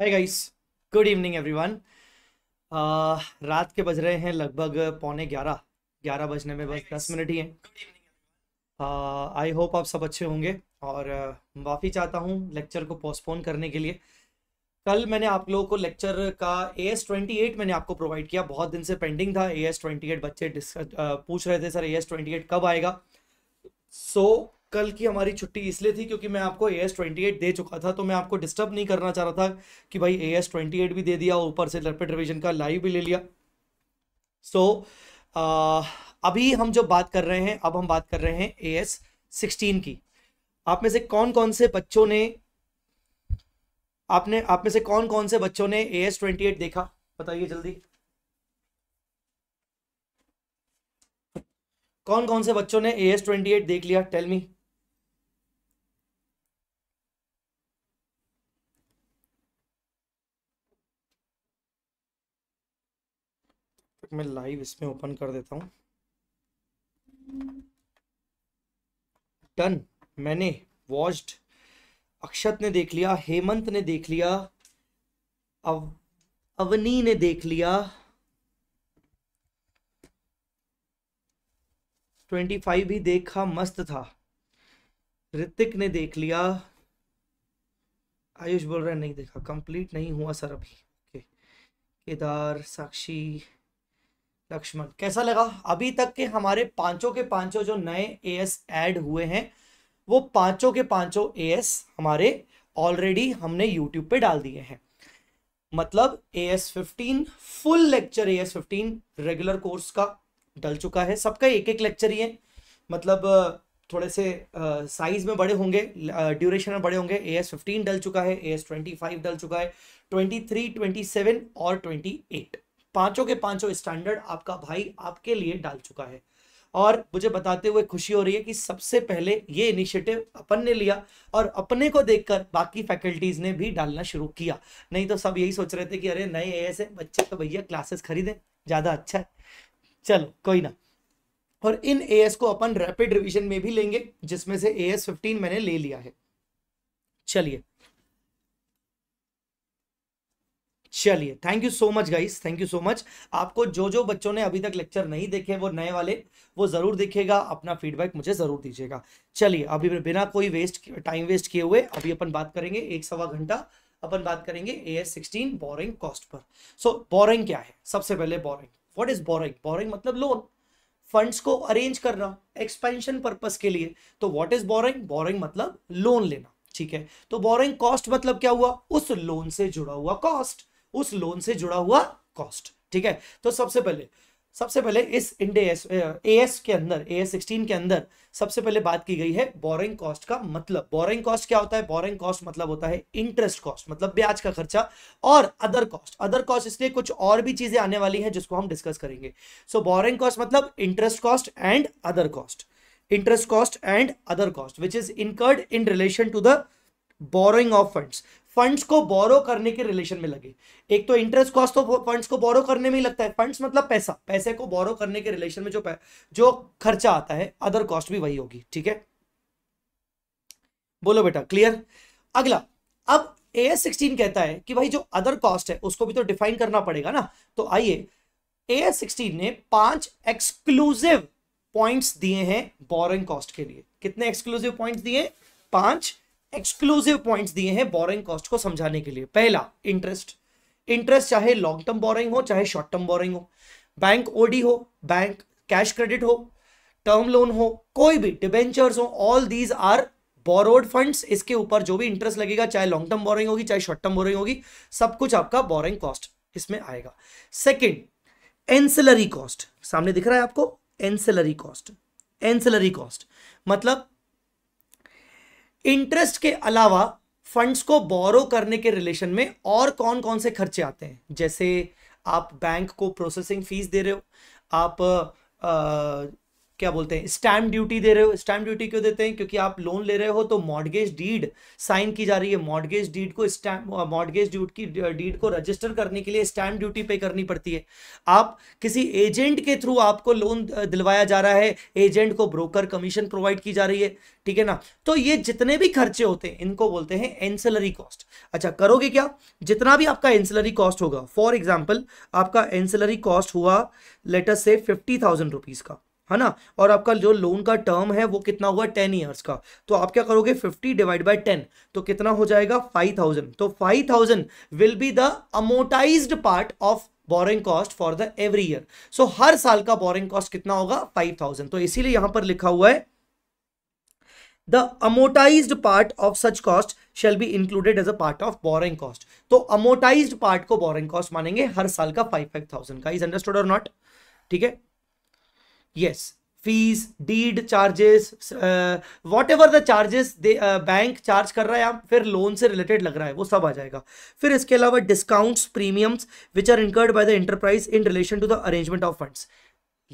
हाय guys good evening everyone रात के बज रहे हैं लगभग पौने ग्यारह ग्यारह बजने में बस दस मिनट ही हैं आई uh, होप आप सब अच्छे होंगे और uh, माफ़ी चाहता हूँ लेक्चर को पोस्टपोन करने के लिए कल मैंने आप लोगों को लेक्चर का ए एस ट्वेंटी एट मैंने आपको प्रोवाइड किया बहुत दिन से पेंडिंग था ए एस ट्वेंटी एट बच्चे डिस्कस uh, पूछ रहे थे sir A S twenty eight कब आएगा सो so, कल की हमारी छुट्टी इसलिए थी क्योंकि मैं आपको ए एस ट्वेंटी एट दे चुका था तो मैं आपको डिस्टर्ब नहीं करना चाह रहा था कि भाई ए एस ट्वेंटी एट भी दे दिया ऊपर से रैपिड रिविजन का लाइव भी ले लिया सो so, अभी हम जो बात कर रहे हैं अब हम बात कर रहे हैं ए एस सिक्सटीन की आप में से कौन कौन से बच्चों ने आपने आप में से कौन कौन से बच्चों ने ए एस ट्वेंटी एट देखा बताइए जल्दी कौन कौन से बच्चों ने ए एस ट्वेंटी एट देख लिया टेलमी मैं लाइव इसमें ओपन कर देता हूं डन मैंने वॉच्ड अक्षत ने देख लिया हेमंत ने देख लिया अव अवनी ने देख लिया ट्वेंटी फाइव भी देखा मस्त था ऋतिक ने देख लिया आयुष बोल रहा है नहीं देखा कंप्लीट नहीं हुआ सर अभी ओके केदार साक्षी लक्ष्मण कैसा लगा अभी तक के हमारे पांचों के पांचों जो नए ए एस एड हुए हैं वो पांचों के पांचों ए एस हमारे ऑलरेडी हमने यूट्यूब पे डाल दिए हैं मतलब A S fifteen full lecture A S fifteen regular course का डल चुका है सबका एक एक लेक्चर ही है मतलब थोड़े से साइज में बड़े होंगे ड्यूरेशन में बड़े होंगे ए एस फिफ्टीन डल चुका है ए एस ट्वेंटी फाइव डल चुका है ट्वेंटी थ्री ट्वेंटी सेवन और ट्वेंटी एट पांचों के पांचों स्टैंडर्ड आपका भाई आपके लिए डाल चुका है और मुझे बताते हुए खुशी हो रही है कि सबसे पहले ये इनिशिएटिव अपन ने लिया और अपने को देखकर बाकी फैकल्टीज ने भी डालना शुरू किया नहीं तो सब यही सोच रहे थे कि अरे नए ए एस बच्चे तो भैया क्लासेस खरीदें ज़्यादा अच्छा है चलो कोई ना और इन ए को अपन रैपिड रिविजन में भी लेंगे जिसमें से ए एस मैंने ले लिया है चलिए चलिए thank you so much guys thank you so much आपको जो जो बच्चों ने अभी तक लेक्चर नहीं देखे वो नए वाले वो ज़रूर देखेगा अपना फीडबैक मुझे ज़रूर दीजिएगा चलिए अभी बिना कोई वेस्ट टाइम वेस्ट किए हुए अभी अपन बात करेंगे एक सवा घंटा अपन बात करेंगे A S sixteen borrowing cost पर सो so, बोरिंग क्या है सबसे पहले borrowing what is borrowing borrowing मतलब लोन फंड्स को अरेंज करना एक्सपेंशन पर्पज के लिए तो वॉट इज बोरिंग बोरिंग मतलब लोन लेना ठीक है तो बोरिंग कॉस्ट मतलब क्या हुआ उस लोन से जुड़ा हुआ कॉस्ट उस लोन से जुड़ा हुआ कॉस्ट ठीक है तो सबसे पहले सबसे पहले इस इंडेस एएस के अंदर ए एस सिक्सटीन के अंदर सबसे पहले बात की गई है बोरिंग कॉस्ट का मतलब बोरिंग कॉस्ट क्या होता है बोरिंग कॉस्ट मतलब होता है इंटरेस्ट कॉस्ट मतलब ब्याज का खर्चा और अदर कॉस्ट अदर कॉस्ट इसलिए कुछ और भी चीजें आने वाली हैं जिसको हम डिस्कस करेंगे सो बोरिंग कॉस्ट मतलब interest cost and other cost interest cost and other cost which is incurred in relation to the borrowing of fund funds को बोरो करने के रिलेशन में लगे एक तो इंटरेस्ट कॉस्ट तो फंड्स को बोरो करने में ही लगता है फंड्स मतलब पैसा पैसे को बोरो करने के रिलेशन में जो जो खर्चा आता है अदर कॉस्ट भी वही होगी ठीक है बोलो बेटा क्लियर अगला अब ए एस सिक्सटीन कहता है कि भाई जो अदर कॉस्ट है उसको भी तो डिफाइन करना पड़ेगा ना तो आइए ए एस सिक्सटीन ने पांच एक्सक्लूसिव पॉइंट्स दिए हैं बोरिंग कॉस्ट के लिए कितने एक्सक्लूसिव पॉइंट्स दिए पांच एक्सक्लूसिव पॉइंट्स दिए हैं बोरिंग कॉस्ट को समझाने के लिए पहला इंटरेस्ट इंटरेस्ट चाहे लॉन्ग टर्म बोरिंग हो चाहे शॉर्ट टर्म बोरिंग हो बैंक ओडी हो बैंक कैश क्रेडिट हो टर्म लोन हो कोई भी डिबेंचर्स हो all these are borrowed funds इसके ऊपर जो भी इंटरेस्ट लगेगा चाहे लॉन्ग टर्म बोरिंग होगी चाहे शॉर्ट टर्म बोरिंग होगी सब कुछ आपका बोरिंग कॉस्ट इसमें आएगा सेकेंड एंसिलरी कॉस्ट सामने दिख रहा है आपको एंसिलरी कॉस्ट एंसिलरी कॉस्ट मतलब इंटरेस्ट के अलावा फंड्स को बोरो करने के रिलेशन में और कौन कौन से खर्चे आते हैं जैसे आप बैंक को प्रोसेसिंग फीस दे रहे हो आप क्या बोलते हैं स्टैम्प ड्यूटी दे रहे हो स्टैम्प ड्यूटी क्यों देते हैं क्योंकि आप लोन ले रहे हो तो मॉडगेज डीड साइन की जा रही है मॉडगेज डीड को स्टैम्प मॉडगेज ड्यूट की डीड को रजिस्टर करने के लिए स्टैम्प ड्यूटी पे करनी पड़ती है आप किसी एजेंट के थ्रू आपको लोन दिलवाया जा रहा है एजेंट को ब्रोकर कमीशन प्रोवाइड की जा रही है ठीक है ना तो ये जितने भी खर्चे होते हैं इनको बोलते हैं एंसलरी कॉस्ट अच्छा करोगे क्या जितना भी आपका एंसलरी कॉस्ट होगा फॉर एग्जाम्पल आपका एंसलरी कॉस्ट हुआ लेटर से फिफ्टी थाउजेंड रुपीज़ का है ना और आपका जो लोन का टर्म है वो कितना हुआ टेन ईयर्स का तो आप क्या करोगे फिफ्टी डिवाइड बाई टेन तो कितना हो जाएगा फाइव थाउजेंड तो five thousand will be the amortized part of borrowing cost for the every year so हर साल का बोरिंग कॉस्ट कितना होगा फाइव थाउजेंड तो इसीलिए यहां पर लिखा हुआ है the amortized part of such cost shall be included as a part of borrowing cost तो अमोटाइज पार्ट को बोरिंग कॉस्ट मानेंगे हर साल का फाइव फाइव थाउजेंड का इज अंडरस्टूड और नॉट ठीक है yes fees deed charges uh, whatever the charges they uh, bank charge kar raha hai या फिर लोन से related lag raha hai wo sab aa jayega fir iske alawa discounts premiums which are incurred by the enterprise in relation to the arrangement of funds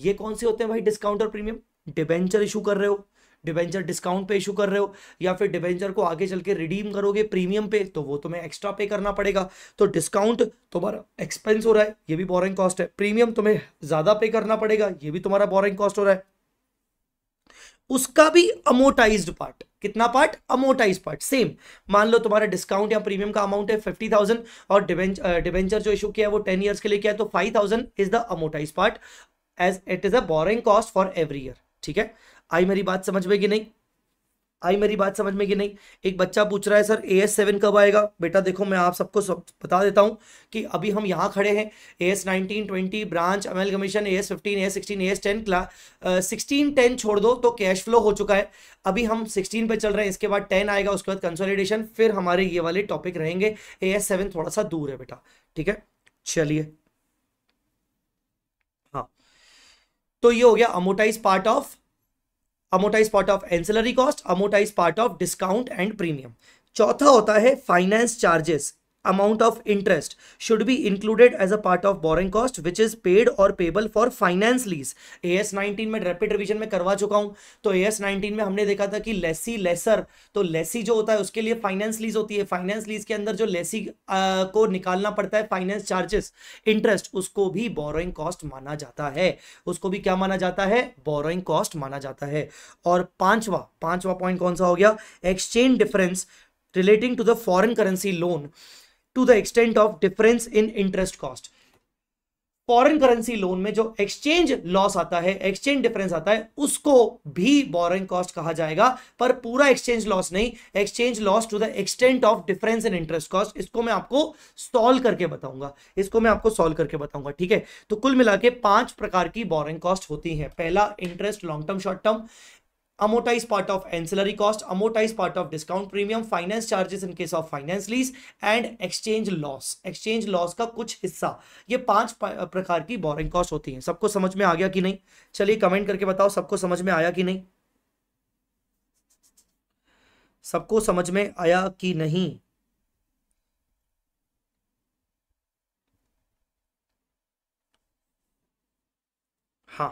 ye kaun se hote hain bhai discount aur premium debenture issue kar rahe ho debenture discount पे issue कर रहे हो या फिर debenture को आगे चल के रिडीम करोगे प्रीमियम पे तो वो तुम्हें एक्स्ट्रा पे करना पड़ेगा तो डिस्काउंट तुम्हारा एक्सपेंस हो रहा है ये भी बोरिंग कॉस्ट है प्रीमियम तुम्हें ज़्यादा पे करना पड़ेगा ये भी तुम्हारा बोरिंग कॉस्ट हो रहा है उसका भी अमोटाइज पार्ट कितना पार्ट अमोटाइज पार्ट सेम मान लो तुम्हारा डिस्काउंट या प्रीमियम का अमाउंट है फिफ्टी थाउजेंड और डिवेंचर जो इशू किया है वो टेन ईयर्स के लिए किया है तो five thousand is the amortized part as it is a borrowing cost for every year ठीक है आई मेरी बात समझ में कि नहीं आई मेरी बात समझ में कि नहीं एक बच्चा पूछ रहा है सर ए एस सेवन कब आएगा बेटा देखो मैं आप सबको सब बता देता हूँ कि अभी हम यहाँ खड़े हैं A S nineteen twenty branch अमेल commission A S fifteen A S sixteen A S ten क्ला सिक्सटीन टेन छोड़ दो तो कैश फ्लो हो चुका है अभी हम सिक्सटीन पे चल रहे हैं इसके बाद टेन आएगा उसके बाद कंसोलिडेशन फिर हमारे ये वाले टॉपिक रहेंगे ए एस सेवन थोड़ा सा दूर है बेटा ठीक है चलिए हाँ तो ये हो गया amortized part of amortized part of ancillary cost amortized part of discount and premium चौथा होता है finance charges amount of interest should be included as a part of borrowing cost which is paid or payable for finance lease AS 19 में rapid revision में करवा चुका हूं तो AS 19 में हमने देखा था कि लेसी लेसर तो लेसी जो होता है उसके लिए फाइनेंस लीज होती है फाइनेंस लीज के अंदर जो लेसी आ, को निकालना पड़ता है फाइनेंस चार्जेस इंटरेस्ट उसको भी बोरोइंग कॉस्ट माना जाता है उसको भी क्या माना जाता है बोरोइंग कॉस्ट माना जाता है और पांचवा पांचवा पॉइंट कौन सा हो गया exchange difference relating to the foreign currency loan to the extent of difference in interest cost foreign currency loan में जो एक्सचेंज लॉस आता है एक्सचेंज डिफरेंस आता है उसको भी बोरिंग कॉस्ट कहा जाएगा पर पूरा एक्सचेंज लॉस नहीं exchange loss to the extent of difference in interest cost इसको मैं आपको सॉल्व करके बताऊंगा इसको मैं आपको सॉल्व करके बताऊंगा ठीक है तो कुल मिला के पांच प्रकार की बोरिंग कॉस्ट होती है पहला interest long term short term amortized part of ancillary cost, amortized part of discount premium, finance charges in case of finance lease and exchange loss. Exchange loss ka kuch hissa ye panch prakar ki borrowing cost hoti हैं sabko samajh mein aa gaya ki nahi chaliye comment karke batao sabko samajh mein aaya ki nahi sabko samajh mein aaya ki nahi ha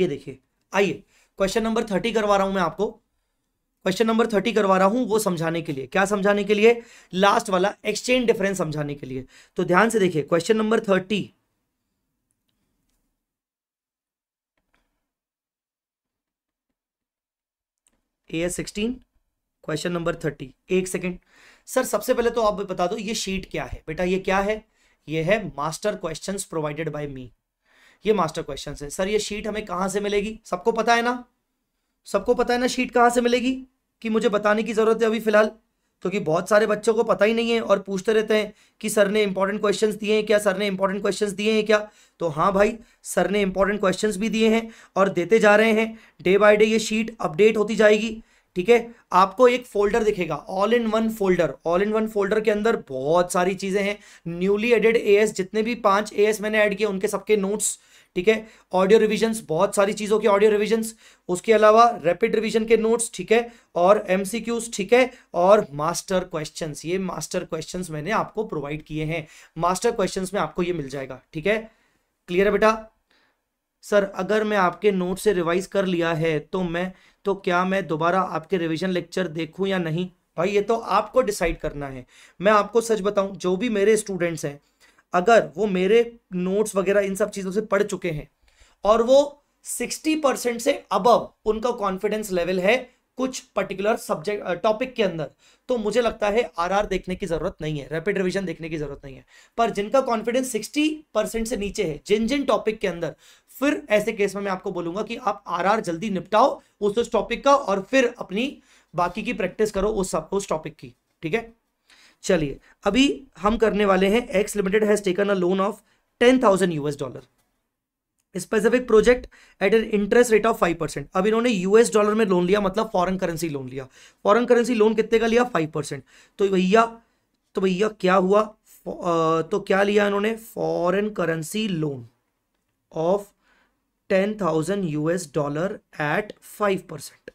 ye dekhiye aaiye question number thirty करवा रहा हूं मैं आपको question number thirty करवा रहा हूं वो समझाने के लिए क्या समझाने के लिए लास्ट वाला एक्सचेंज डिफरेंस समझाने के लिए तो ध्यान से देखिए question number thirty A S sixteen question number thirty एक सेकेंड सर सबसे पहले तो आप बता दो ये शीट क्या है बेटा ये क्या है ये है master questions provided by me ये मास्टर क्वेश्चन है सर ये शीट हमें कहाँ से मिलेगी सबको पता है ना सबको पता है ना शीट कहाँ से मिलेगी कि मुझे बताने की ज़रूरत है अभी फ़िलहाल क्योंकि बहुत सारे बच्चों को पता ही नहीं है और पूछते रहते हैं कि सर ने इंपॉर्टेंट क्वेश्चंस दिए हैं क्या सर ने इंपॉर्टेंट क्वेश्चंस दिए हैं क्या तो हाँ भाई सर ने इंपॉर्टेंट क्वेश्चंस भी दिए हैं और देते जा रहे हैं डे बाय डे ये शीट अपडेट होती जाएगी ठीक है आपको एक फोल्डर दिखेगा all in one folder all in one folder के अंदर बहुत सारी चीज़ें हैं न्यूली एडेड ए जितने भी पांच ए मैंने ऐड किए उनके सबके नोट्स ठीक है ऑडियो रिविजन्स बहुत सारी चीज़ों के ऑडियो रिविजन्स उसके अलावा रैपिड रिविजन के नोट्स ठीक है और एम ठीक है और मास्टर क्वेश्चन ये मास्टर क्वेश्चन मैंने आपको प्रोवाइड किए हैं मास्टर क्वेश्चन में आपको ये मिल जाएगा ठीक है क्लियर है बेटा सर अगर मैं आपके नोट से रिवाइज कर लिया है तो मैं तो क्या मैं दोबारा आपके रिवीजन लेक्चर देखूं या नहीं भाई ये तो आपको डिसाइड करना है मैं आपको सच बताऊं जो भी मेरे स्टूडेंट्स हैं अगर वो मेरे नोट्स वगैरह इन सब चीज़ों से पढ़ चुके हैं और वो 60 परसेंट से अबव उनका कॉन्फिडेंस लेवल है कुछ पर्टिकुलर सब्जेक्ट टॉपिक के अंदर तो मुझे लगता है आरआर देखने की जरूरत नहीं है रैपिड रिवीजन देखने की जरूरत नहीं है पर जिनका कॉन्फिडेंस 60 परसेंट से नीचे है जिन जिन टॉपिक के अंदर फिर ऐसे केस में मैं आपको बोलूंगा कि आप आरआर जल्दी निपटाओ उस उस टॉपिक का और फिर अपनी बाकी की प्रैक्टिस करो उस उस टॉपिक की ठीक है चलिए अभी हम करने वाले हैं X limited has taken a loan of ten thousand US dollar specific project at an interest rate of five percent अब इन्होंने यूएस डॉलर में लोन लिया मतलब फॉरेन करेंसी लोन लिया फॉरेन करेंसी लोन कितने का लिया फाइव परसेंट तो भैया तो भैया क्या हुआ तो क्या लिया इन्होंने foreign currency loan of ten thousand US dollar at five percent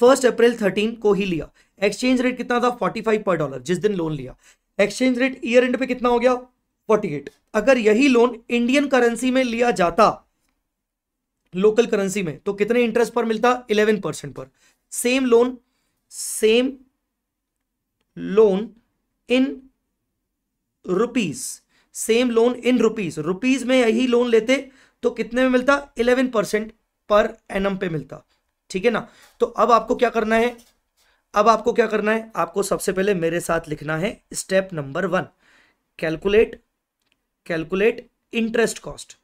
first April thirteen को ही लिया एक्सचेंज रेट कितना था 45 पर डॉलर जिस दिन लोन लिया एक्सचेंज रेट ईयर एंड पे कितना हो गया 48 अगर यही लोन इंडियन करेंसी में लिया जाता लोकल करेंसी में तो कितने इंटरेस्ट पर मिलता 11 परसेंट पर same loan same loan in rupees same loan in rupees rupees में यही लोन लेते तो कितने में मिलता 11 परसेंट पर एनम पे मिलता ठीक है ना तो अब आपको क्या करना है अब आपको क्या करना है आपको सबसे पहले मेरे साथ लिखना है step number one calculate calculate interest cost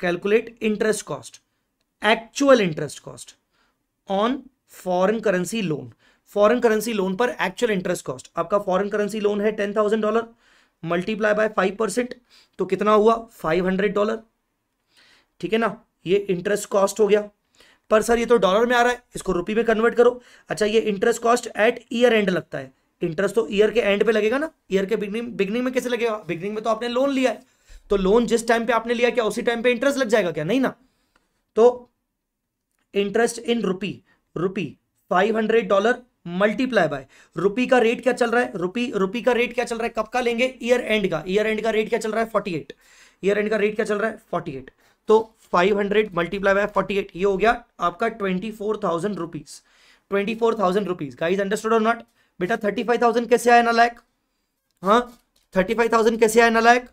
calculate interest cost actual interest cost on foreign currency loan foreign currency loan पर एक्चुअल इंटरेस्ट कॉस्ट आपका फॉरेन करेंसी लोन है ten thousand dollar multiply by five percent तो कितना हुआ five hundred dollar ठीक है ना ये इंटरेस्ट कॉस्ट हो गया पर सर ये तो डॉलर में आ रहा है इसको रुपी में कन्वर्ट करो अच्छा ये interest cost at year end लगता है इंटरेस्ट तो ईयर के एंड पे लगेगा ना ईयर के बिगनिंग बिगनिंग में कैसे लगेगा बिगनिंग में तो आपने लोन लिया है तो लोन जिस टाइम पे आपने लिया क्या उसी टाइम पे इंटरेस्ट लग जाएगा क्या नहीं ना तो interest in rupee rupee five dollar multiply by rupee का रेट क्या चल रहा है रुपी रुपी का रेट क्या चल रहा है कब का लेंगे ईयर एंड का ईयर एंड का रेट क्या चल रहा है फोर्टी ईयर एंड का रेट क्या चल रहा है फोर्टी तो five hundred multiply by forty eight ये हो गया आपका twenty four thousand rupees twenty four thousand rupees guys understood और नॉट बेटा थर्टी फाइव थाउजेंड कैसे आया लायक हाँ थर्टी फाइव थाउजेंड कैसे आया लायक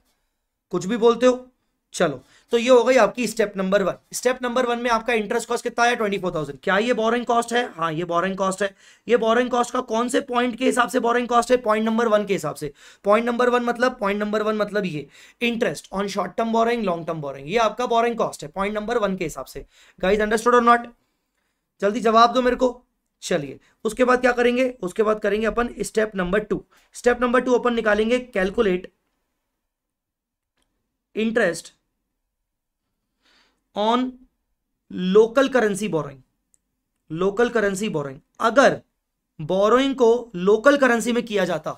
कुछ भी बोलते हो चलो तो ये हो गई आपकी step number one step number one में आपका इंटरेस्ट कॉस्ट कितना है ट्वेंटी फोर थाउजेंड क्या ये बोरिंग कॉस्ट है हाँ ये बोरिंग कॉस्ट है ये बोरिंग कॉस्ट का कौन से पॉइंट के हिसाब से बोरिंग कॉस्ट है पॉइंट नंबर वन के हिसाब से पॉइंट नंबर वन मतलब पॉइंट नंबर वन मतलब ये interest on short term borrowing long term borrowing ये आपका बोरिंग कॉस्ट है पॉइंट नंबर वन के हिसाब से गाइज अंडरस्टूड और नॉट जल्दी जवाब दो मेरे को चलिए उसके बाद क्या करेंगे उसके बाद करेंगे अपन step number two step number two अपन निकालेंगे calculate interest on local currency borrowing local currency borrowing अगर बोरोइंग को लोकल करेंसी में किया जाता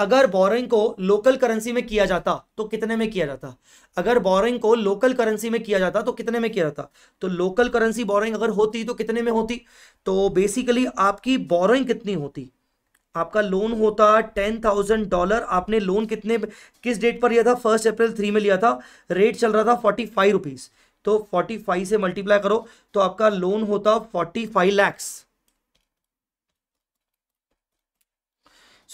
अगर बोरोइंग को लोकल करेंसी में किया जाता तो कितने में किया जाता अगर बोरोइंग को लोकल करेंसी में किया जाता तो कितने में किया जाता तो लोकल करेंसी बोरोइंग अगर होती तो कितने में होती तो बेसिकली आपकी बोरोइंग कितनी होती आपका लोन होता टेन थाउजेंड डॉलर आपने लोन कितने किस डेट पर लिया था फर्स्ट अप्रैल थ्री में लिया था रेट चल रहा था फोर्टी फाइव रुपीज़ तो 45 से मल्टीप्लाई करो तो आपका लोन होता 45 lakhs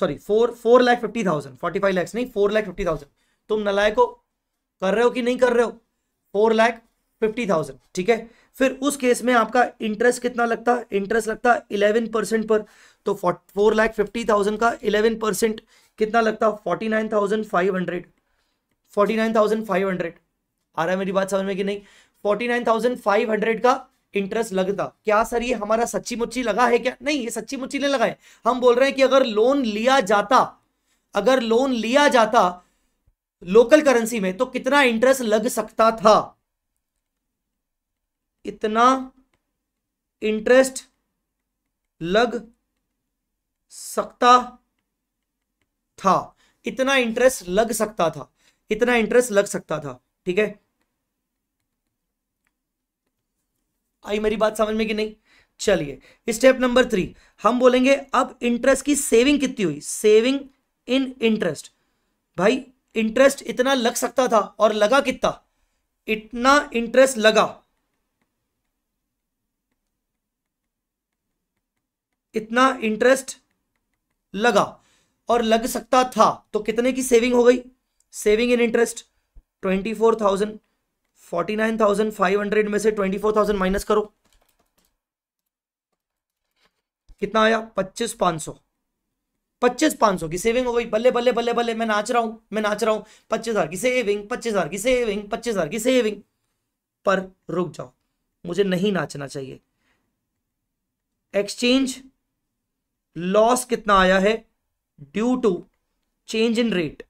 sorry four four lakh fifty thousand forty five lakhs नहीं फोर लैख फिफ्टी थाउजेंड तुम नलायक हो कर रहे हो कि नहीं कर रहे हो फोर लैख फिफ्टी थाउजेंड ठीक है फिर उस केस में आपका इंटरेस्ट कितना लगता है इंटरेस्ट लगता है इलेवन परसेंट पर तो फोर लाख फिफ्टी थाउजेंड का इलेवन परसेंट कितना लगता forty nine thousand five hundred forty nine thousand five hundred आ रहा है मेरी बात समझ में कि नहीं forty nine thousand five hundred का इंटरेस्ट लगता क्या सर ये हमारा सच्ची मुच्ची लगा है क्या नहीं ये सच्ची मुच्ची नहीं लगा है हम बोल रहे हैं कि अगर लोन लिया जाता अगर लोन लिया जाता लोकल करेंसी में तो कितना इंटरेस्ट लग सकता था इतना इंटरेस्ट लग सकता था इतना इंटरेस्ट लग सकता था इतना इंटरेस्ट लग सकता था ठीक है आई मेरी बात समझ में कि नहीं चलिए स्टेप नंबर थ्री हम बोलेंगे अब इंटरेस्ट की सेविंग कितनी हुई सेविंग इन इंटरेस्ट भाई इंटरेस्ट इतना लग सकता था और लगा कितना इतना इंटरेस्ट लगा इतना इंटरेस्ट लगा और लग सकता था तो कितने की सेविंग हो गई saving in interest twenty four thousand 49,500 five hundred में से ट्वेंटी फोर थाउजेंड माइनस करो कितना आया पच्चीस पांच सौ पच्चीस पांच सौ की सेविंग हो गई बल्ले बल्ले बल्ले बल्ले मैं नाच रहा हूं मैं नाच रहा हूं पच्चीस हजार की सेविंग पच्चीस हजार की सेविंग पच्चीस हजार की सेविंग पर रुक जाओ मुझे नहीं नाचना चाहिए एक्सचेंज लॉस कितना आया है due to change in rate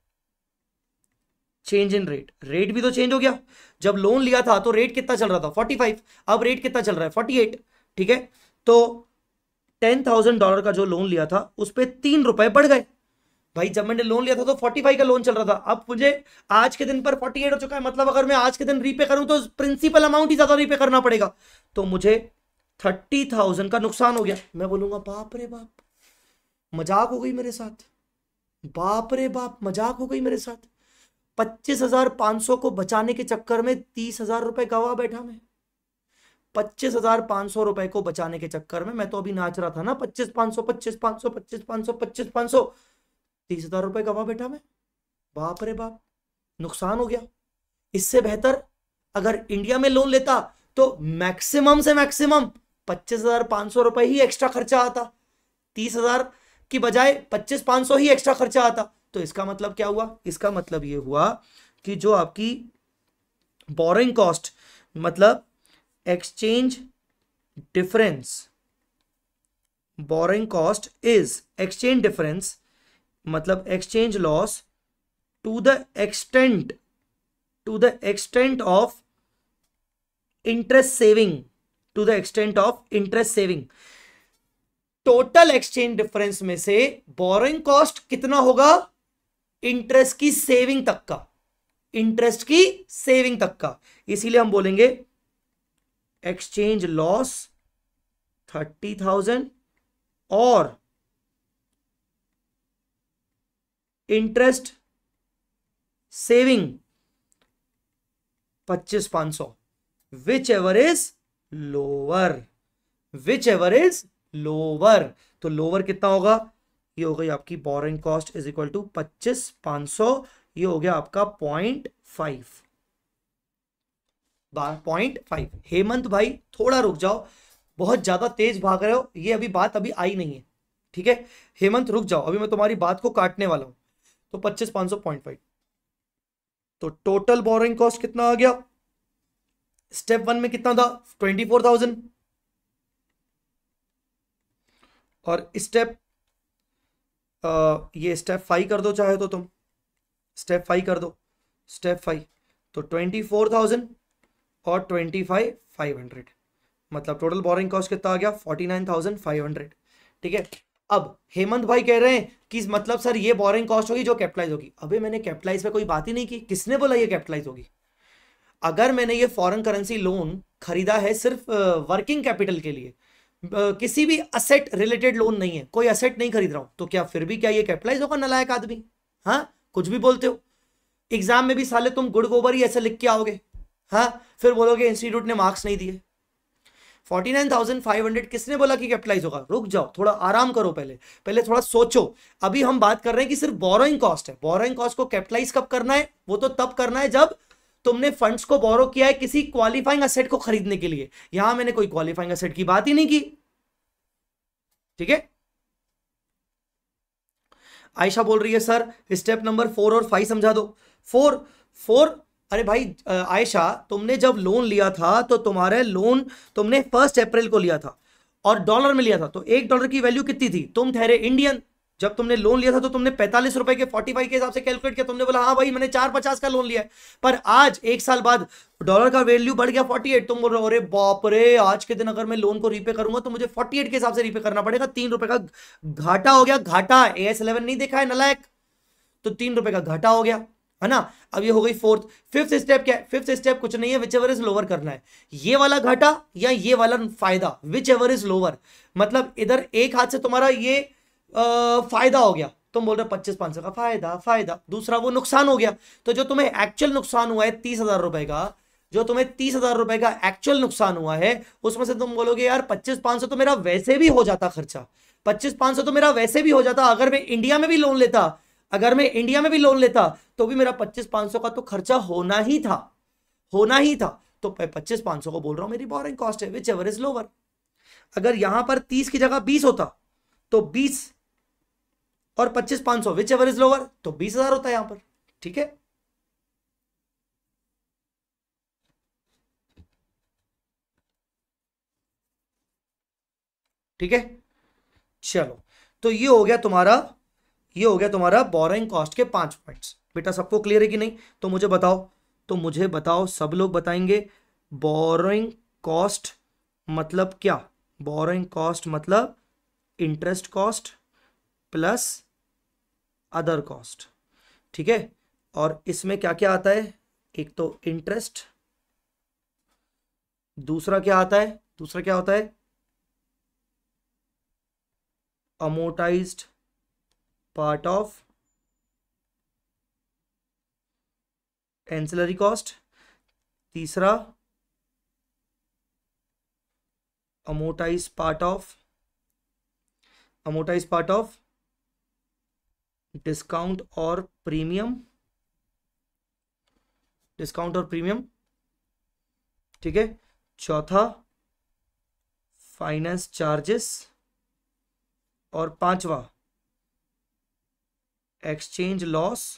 change in rate rate भी तो चेंज हो गया जब लोन लिया था तो रेट कितना चल रहा था फोर्टी फाइव अब रेट कितना चल रहा है फोर्टी एट ठीक है तो टेन थाउजेंड डॉलर का जो लोन लिया था उस पर तीन रुपए बढ़ गए भाई जब मैंने लोन लिया था तो फोर्टी फाइव का लोन चल रहा था अब मुझे आज के दिन पर फोर्टी एट हो चुका है मतलब अगर मैं आज के दिन रीपे करूं तो प्रिंसिपल अमाउंट ही ज्यादा रीपे करना पड़ेगा तो मुझे थर्टी थाउजेंड का नुकसान हो गया मैं बोलूंगा बाप रे बाप मजाक हो गई मेरे साथ बाप रे बाप मजाक हो गई मेरे साथ पच्चीस हजार पांच सौ को बचाने के चक्कर में तीस हजार रुपए गवा बैठा मैं पच्चीस हजार पांच सौ रुपए को बचाने के चक्कर में मैं तो अभी नाच रहा था ना पच्चीस पांच सौ पच्चीस पांच सौ पच्चीस पांच सौ पच्चीस पांच सौ तीस हजार रुपए गवा बैठा मैं बाप रे बाप नुकसान हो गया इससे बेहतर अगर इंडिया में लोन लेता तो मैक्सिमम से मैक्सिमम पच्चीस हजार पांच सौ रुपए ही एक्स्ट्रा खर्चा आता तीस हजार की बजाय पच्चीस पांच सौ ही एक्स्ट्रा खर्चा आता तो इसका मतलब क्या हुआ इसका मतलब ये हुआ कि जो आपकी बोरिंग कॉस्ट मतलब exchange difference borrowing cost is exchange difference मतलब exchange loss to the extent to the extent of interest saving to the extent of interest saving total exchange difference में से बोरिंग कॉस्ट कितना होगा interest की saving तक का interest की saving तक का इसीलिए हम बोलेंगे एक्सचेंज लॉस थर्टी थाउजेंड और इंटरेस्ट सेविंग पच्चीस पांच सौ whichever is lower whichever is lower तो लोअर कितना होगा ये हो गई आपकी borrowing cost is equal to पच्चीस पांच सौ ये हो गया आपका point five point five Hemant भाई थोड़ा रुक जाओ बहुत ज्यादा तेज भाग रहे हो ये अभी बात अभी आई नहीं है ठीक है हेमंत रुक जाओ अभी मैं तुम्हारी बात को काटने वाला हूं तो पच्चीस पांच सौ पॉइंट फाइव तो टोटल बोरिंग कॉस्ट कितना आ गया स्टेप वन में कितना था ट्वेंटी फोर थाउजेंड और स्टेप ये स्टेप फाइव कर दो चाहे तो तुम स्टेप फाइव कर दो स्टेप फाइव तो ट्वेंटी फोर थाउजेंड और ट्वेंटी फाइव फाइव हंड्रेड मतलब टोटल बोरिंग कॉस्ट कितना आ गया forty nine thousand five hundred ठीक है अब हेमंत भाई कह रहे हैं कि मतलब सर ये बोरिंग कॉस्ट होगी जो कैपिटलाइज होगी अबे मैंने कैपिटलाइज पे कोई बात ही नहीं की किसने बोला ये कैपिटलाइज होगी अगर मैंने ये फॉरेन करेंसी लोन खरीदा है सिर्फ वर्किंग कैपिटल के लिए किसी भी असेट रिलेटेड लोन नहीं है कोई असेट नहीं खरीद रहा हूं तो क्या फिर भी क्या ये कैपिटलाइज होगा नलायक आदमी हाँ कुछ भी बोलते हो एग्जाम में भी साले तुम गुड़ गोबर ही ऐसे लिख के आओगे हाँ फिर बोलोगे इंस्टीट्यूट ने मार्क्स नहीं दिए 49,500 किसने बोला कि कैपिटलाइज होगा रुक जाओ थोड़ा आराम करो पहले पहले थोड़ा सोचो अभी हम बात कर रहे हैं कि सिर्फ बोरोइंग कॉस्ट है बोरोइंग कॉस्ट को कैपिटलाइज कब करना है वो तो तब करना है जब तुमने फंड्स को बोरो किया है किसी क्वालिफाइंग असेट को खरीदने के लिए यहां मैंने कोई क्वालिफाइंग असेट की बात ही नहीं की ठीक है आयशा बोल रही है सर स्टेप नंबर फोर और फाइव समझा दो फोर फोर अरे भाई आयशा तुमने जब लोन लिया था तो तुम्हारे लोन तुमने फर्स्ट अप्रैल को लिया था और डॉलर में लिया था तो एक डॉलर की वैल्यू कितनी थी तुम ठहरे इंडियन जब तुमने लोन लिया था तो तुमने पैंतालीस रुपए के फोर्टी फाइव के हिसाब से कैलकुलेट किया तुमने बोला हाँ भाई मैंने चार पचास का लोन लिया है पर आज एक साल बाद डॉलर का वैल्यू बढ़ गया फोर्टी एट तुम बोल रहे हो बाप रे आज के दिन अगर मैं लोन को रीपे करूंगा तो मुझे फोर्टी एट के हिसाब से रीपे करना पड़ेगा तीन रुपए का घाटा हो गया घाटा ए एस इलेवन नहीं देखा है नलायक तो तीन रुपए का घाटा हो गया है ना अब ये हो गई फोर्थ फिफ्थ स्टेप क्या है फिफ्थ स्टेप कुछ नहीं है विच एवर इज लोअर करना है ये वाला घाटा या ये वाला फायदा विच एवर इज लोअर मतलब इधर एक हाथ से तुम्हारा ये आ, फायदा हो गया तुम बोल रहे हो पच्चीस पांच सौ का फायदा फायदा दूसरा वो नुकसान हो गया तो जो तुम्हें एक्चुअल नुकसान हुआ है तीस हजार रुपए का जो तुम्हें तीस हजार रुपए का एक्चुअल नुकसान हुआ है उसमें से तुम बोलोगे यार पच्चीस पांच सौ तो मेरा वैसे भी हो जाता खर्चा पच्चीस पांच सौ तो मेरा वैसे भी हो जाता अगर मैं इंडिया में भी लोन लेता अगर मैं इंडिया में भी लोन लेता तो भी मेरा पच्चीस पांच सौ का तो खर्चा होना ही था होना ही था तो मैं पच्चीस पांच सौ को बोल रहा हूँ मेरी बोरिंग कॉस्ट है विच एवर इज लोवर अगर यहां पर तीस की जगह बीस होता तो बीस और पच्चीस पांच सौ विच एवर इज लोअर तो बीस हजार होता है यहां पर ठीक है ठीक है चलो तो ये हो गया तुम्हारा ये हो गया तुम्हारा बोरिंग कॉस्ट के पांच पॉइंट्स बेटा सबको क्लियर है कि नहीं तो मुझे बताओ तो मुझे बताओ सब लोग बताएंगे बोरिंग कॉस्ट मतलब क्या बोरिंग कॉस्ट मतलब interest cost plus other cost ठीक है और इसमें क्या क्या आता है एक तो इंटरेस्ट दूसरा क्या आता है दूसरा क्या होता है amortized part of ancillary cost तीसरा amortized part of amortized part of discount और प्रीमियम डिस्काउंट और प्रीमियम ठीक है चौथा फाइनेंस चार्जेस और पांचवा एक्सचेंज लॉस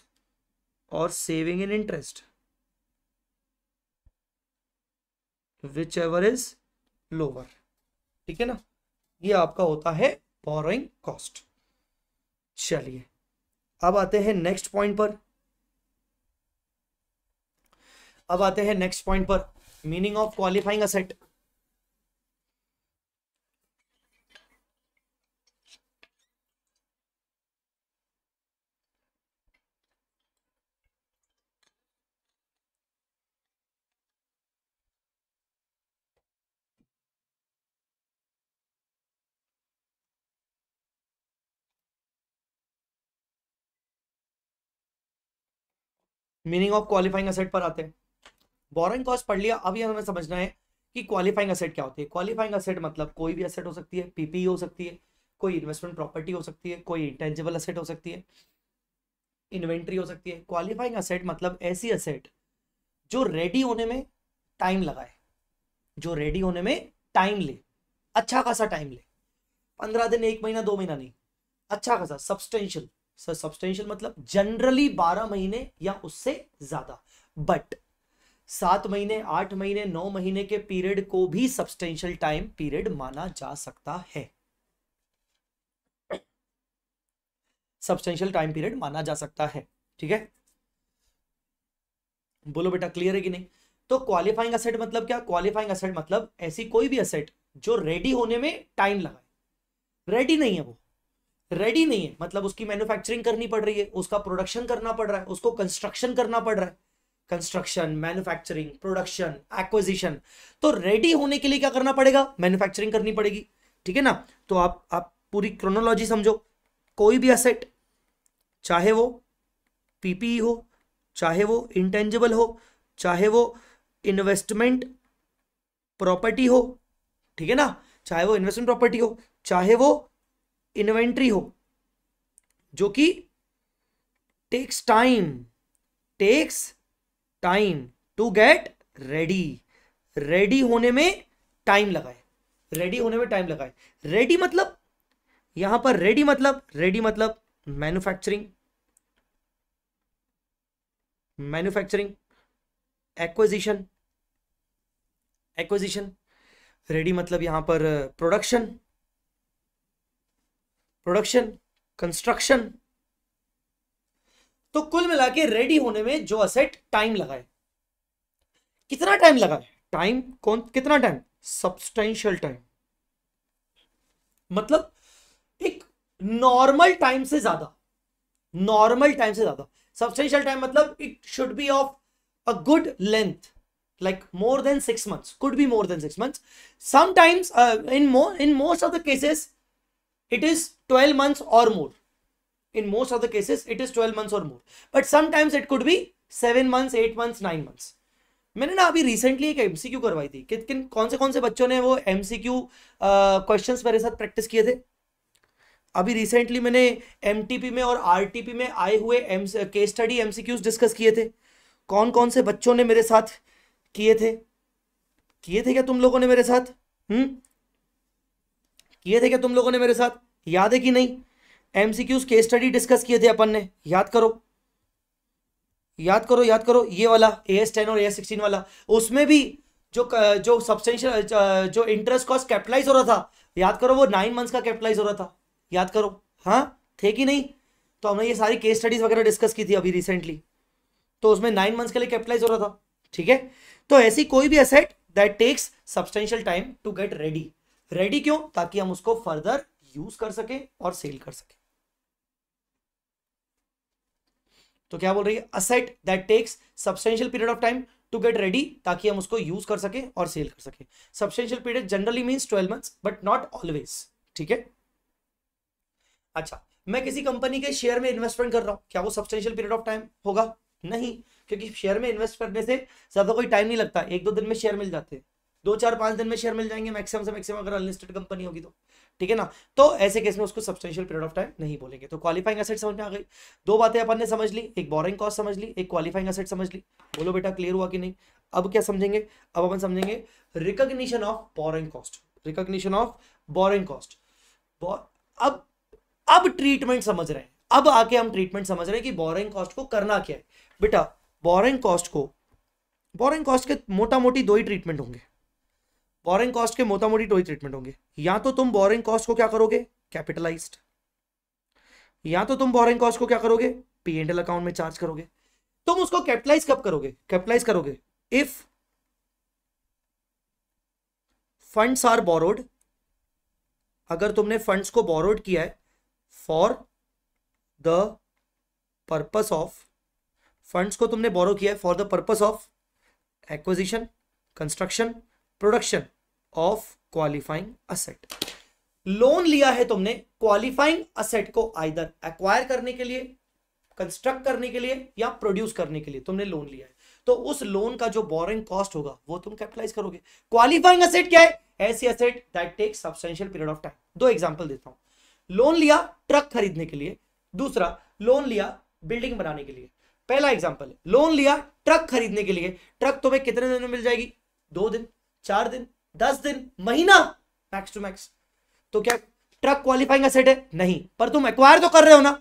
और saving in interest whichever is lower ठीक है ना ये आपका होता है बोरोइंग कॉस्ट चलिए अब आते हैं नेक्स्ट पॉइंट पर अब आते हैं नेक्स्ट पॉइंट पर meaning of qualifying asset meaning of qualifying asset पर आते हैं बोरिंग कॉस्ट पढ़ लिया अभी हमें समझना है कि क्वालिफाइंग असेट क्या होती है क्वालिफाइंग असेट मतलब कोई भी असेट हो सकती है पीपीई e हो सकती है कोई इन्वेस्टमेंट प्रॉपर्टी हो सकती है कोई इंटेंजिबल असेट हो सकती है इन्वेंट्री हो सकती है क्वालिफाइंग असेट मतलब ऐसी असेट जो रेडी होने में टाइम लगाए जो रेडी होने में टाइम ले अच्छा खासा टाइम ले पंद्रह दिन एक महीना दो महीना नहीं अच्छा खासा सब्सटेंशियल सब्सटेंशियल मतलब जनरली बारह महीने या उससे ज्यादा बट सात महीने आठ महीने नौ महीने के पीरियड को भी सब्सटेंशियल टाइम पीरियड माना जा सकता है सब्सटेंशियल टाइम पीरियड माना जा सकता है ठीक है बोलो बेटा क्लियर है कि नहीं तो क्वालिफाइंग असेट मतलब क्या क्वालिफाइंग असेट मतलब ऐसी कोई भी असेट जो रेडी होने में टाइम लगाए रेडी नहीं है वो रेडी नहीं है मतलब उसकी मैन्युफैक्चरिंग करनी पड़ रही है उसका प्रोडक्शन करना पड़ रहा है उसको कंस्ट्रक्शन करना पड़ रहा है कंस्ट्रक्शन मैन्युफैक्चरिंग प्रोडक्शन एक्विजिशन तो रेडी होने के लिए क्या करना पड़ेगा मैन्युफैक्चरिंग करनी पड़ेगी ठीक है ना तो आप आप पूरी क्रोनोलॉजी समझो कोई भी असेट चाहे वो पीपीई e हो चाहे वो इंटेंजिबल हो चाहे वो इन्वेस्टमेंट प्रॉपर्टी हो ठीक है ना चाहे वो इन्वेस्टमेंट प्रॉपर्टी हो चाहे वो इन्वेंट्री हो जो कि takes time takes time to get ready ready होने में टाइम लगाए रेडी होने में टाइम लगाए रेडी मतलब यहां पर रेडी मतलब रेडी मतलब manufacturing manufacturing acquisition acquisition ready मतलब यहां पर प्रोडक्शन प्रोडक्शन कंस्ट्रक्शन तो कुल मिला के रेडी होने में जो असेट टाइम लगाए कितना टाइम लगाए टाइम कौन कितना टाइम सब्सटेंशियल टाइम मतलब एक नॉर्मल टाइम से ज्यादा नॉर्मल टाइम से ज्यादा सब्सटेंशियल टाइम मतलब it should be of a good length like more than six months could be more than six months sometimes in more in most of the cases it is 12 months or more in most of the cases it is 12 months or more but sometimes it could be 7 months 8 months 9 months मैंने ना अभी recently एक MCQ करवाई थी कि किन कौन से कौन से बच्चों ने वो एमसीक्यू क्वेश्चंस मेरे साथ प्रैक्टिस किए थे अभी रिसेंटली मैंने एमटीपी में और आरटीपी में आए हुए एम केस स्टडी एमसीक्यूज डिस्कस किए थे कौन कौन से बच्चों ने मेरे साथ किए थे किए थे क्या तुम लोगों ने मेरे साथ हुँ? हम्म? किए थे क्या तुम लोगों ने मेरे साथ याद है कि नहीं M C Qs case study discuss किए थे अपन ने याद करो याद करो याद करो ये वाला ए एस टेन और ए एस सिक्सटीन वाला उसमें भी जो जो सब्सटेंशियल जो इंटरेस्ट कॉस्ट कैपिटलाइज हो रहा था याद करो वो नाइन मंथ्स का कैपिटलाइज हो रहा था याद करो हाँ थे कि नहीं तो हमने ये सारी केस स्टडीज वगैरह डिस्कस की थी अभी रिसेंटली तो उसमें नाइन मंथ्स के लिए कैपिटलाइज हो रहा था ठीक है तो ऐसी कोई भी asset that takes substantial time to get ready ready क्यों ताकि हम उसको फर्दर यूज कर सके और सेल कर सके तो क्या बोल रही है asset that takes substantial period of time to get ready ताकि हम उसको यूज कर सके और सेल कर सके substantial period generally means twelve month but not always ठीक है अच्छा मैं किसी कंपनी के शेयर में इन्वेस्टमेंट कर रहा हूं क्या वो सब्सटेंशियल पीरियड ऑफ टाइम होगा नहीं क्योंकि शेयर में इन्वेस्ट करने से ज्यादा कोई टाइम नहीं लगता एक दो दिन में शेयर मिल जाते हैं दो चार पांच दिन में शेयर मिल जाएंगे मैक्सिमम से मैक्सिमम अगर अनलिस्टेड कंपनी होगी तो ठीक है ना तो ऐसे केस में उसको सब्सटेंशियल पीरियड ऑफ टाइम नहीं बोलेंगे तो क्वालिफाइंग असेट समझ में आ गई दो बातें अपन ने समझ ली एक बोरिंग कॉस्ट समझ ली एक क्वालिफाइंग असेट समझ ली बोलो बेटा क्लियर हुआ कि नहीं अब क्या समझेंगे अब अपन समझेंगे recognition of borrowing cost recognition of borrowing cost अब अब ट्रीटमेंट समझ रहे हैं अब आके हम ट्रीटमेंट समझ रहे हैं कि बोरिंग कॉस्ट को करना क्या है बेटा बोरिंग कॉस्ट को बोरिंग कॉस्ट के मोटा मोटी दो ही ट्रीटमेंट होंगे बोरिंग कॉस्ट के मोटा मोटी दो ही ट्रीटमेंट होंगे या तो तुम बोरिंग कॉस्ट को क्या करोगे कैपिटलाइज या तो तुम बोरिंग कॉस्ट को क्या करोगे पी एंड एल अकाउंट में चार्ज करोगे तुम उसको कैपिटलाइज कब करोगे कैपिटलाइज करोगे इफ फंड्स आर बोरोड अगर तुमने फंड्स को बोरोड किया है for the purpose of funds को तुमने बोरो किया है for the purpose of acquisition construction production of qualifying asset loan लिया है तुमने क्वालिफाइंग असेट को आइदर एक्वायर करने के लिए कंस्ट्रक्ट करने के लिए या प्रोड्यूस करने के लिए तुमने लोन लिया है तो उस लोन का जो बोरिंग कॉस्ट होगा वो तुम कैपिटलाइज करोगे क्वालिफाइंग असेट क्या है ऐसी asset that take substantial period of time दो एग्जाम्पल देता हूं लोन लिया ट्रक खरीदने के लिए दूसरा लोन लिया बिल्डिंग बनाने के लिए पहला एग्जाम्पल लोन लिया ट्रक खरीदने के लिए ट्रक तुम्हें कितने दिन में मिल जाएगी दो दिन चार दिन दस दिन महीना मैक्स टू मैक्स तो क्या ट्रक क्वालिफाइंग असेट है नहीं पर तुम एक्वायर तो कर रहे हो ना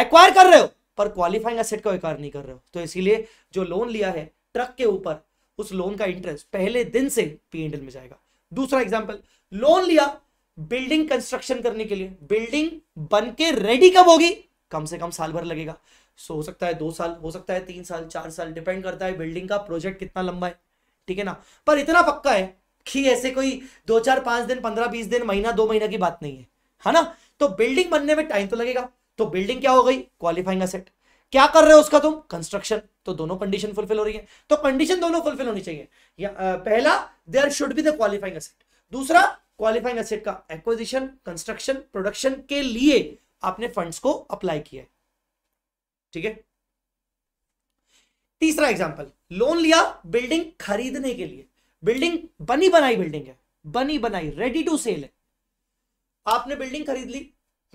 एक्वायर कर रहे हो पर क्वालिफाइंग असेट का एक्वायर नहीं कर रहे हो तो इसीलिए जो लोन लिया है ट्रक के ऊपर उस लोन का इंटरेस्ट पहले दिन से पी में जाएगा दूसरा एग्जाम्पल लोन लिया बिल्डिंग कंस्ट्रक्शन करने के लिए बिल्डिंग बन के रेडी कब होगी कम से कम साल भर लगेगा सो हो सकता है दो साल हो सकता है तीन साल चार साल डिपेंड करता है बिल्डिंग का प्रोजेक्ट कितना लंबा है ठीक है ना पर इतना पक्का है कि ऐसे कोई दो चार पांच दिन पंद्रह बीस दिन महीना दो महीना की बात नहीं है है ना तो बिल्डिंग बनने में टाइम तो लगेगा तो बिल्डिंग क्या हो गई क्वालिफाइंग असेट क्या कर रहे हो उसका तुम कंस्ट्रक्शन तो दोनों कंडीशन फुलफिल हो रही है तो कंडीशन दोनों फुलफिल होनी चाहिए या, आ, पहला there should be the qualifying asset दूसरा क्वालिफाइंग असेट का एक्विजिशन कंस्ट्रक्शन प्रोडक्शन के लिए आपने फंड्स को अप्लाई किया है ठीक है तीसरा एग्जाम्पल लोन लिया बिल्डिंग खरीदने के लिए बिल्डिंग बनी बनाई बिल्डिंग है बनी बनाई रेडी टू सेल है आपने बिल्डिंग खरीद ली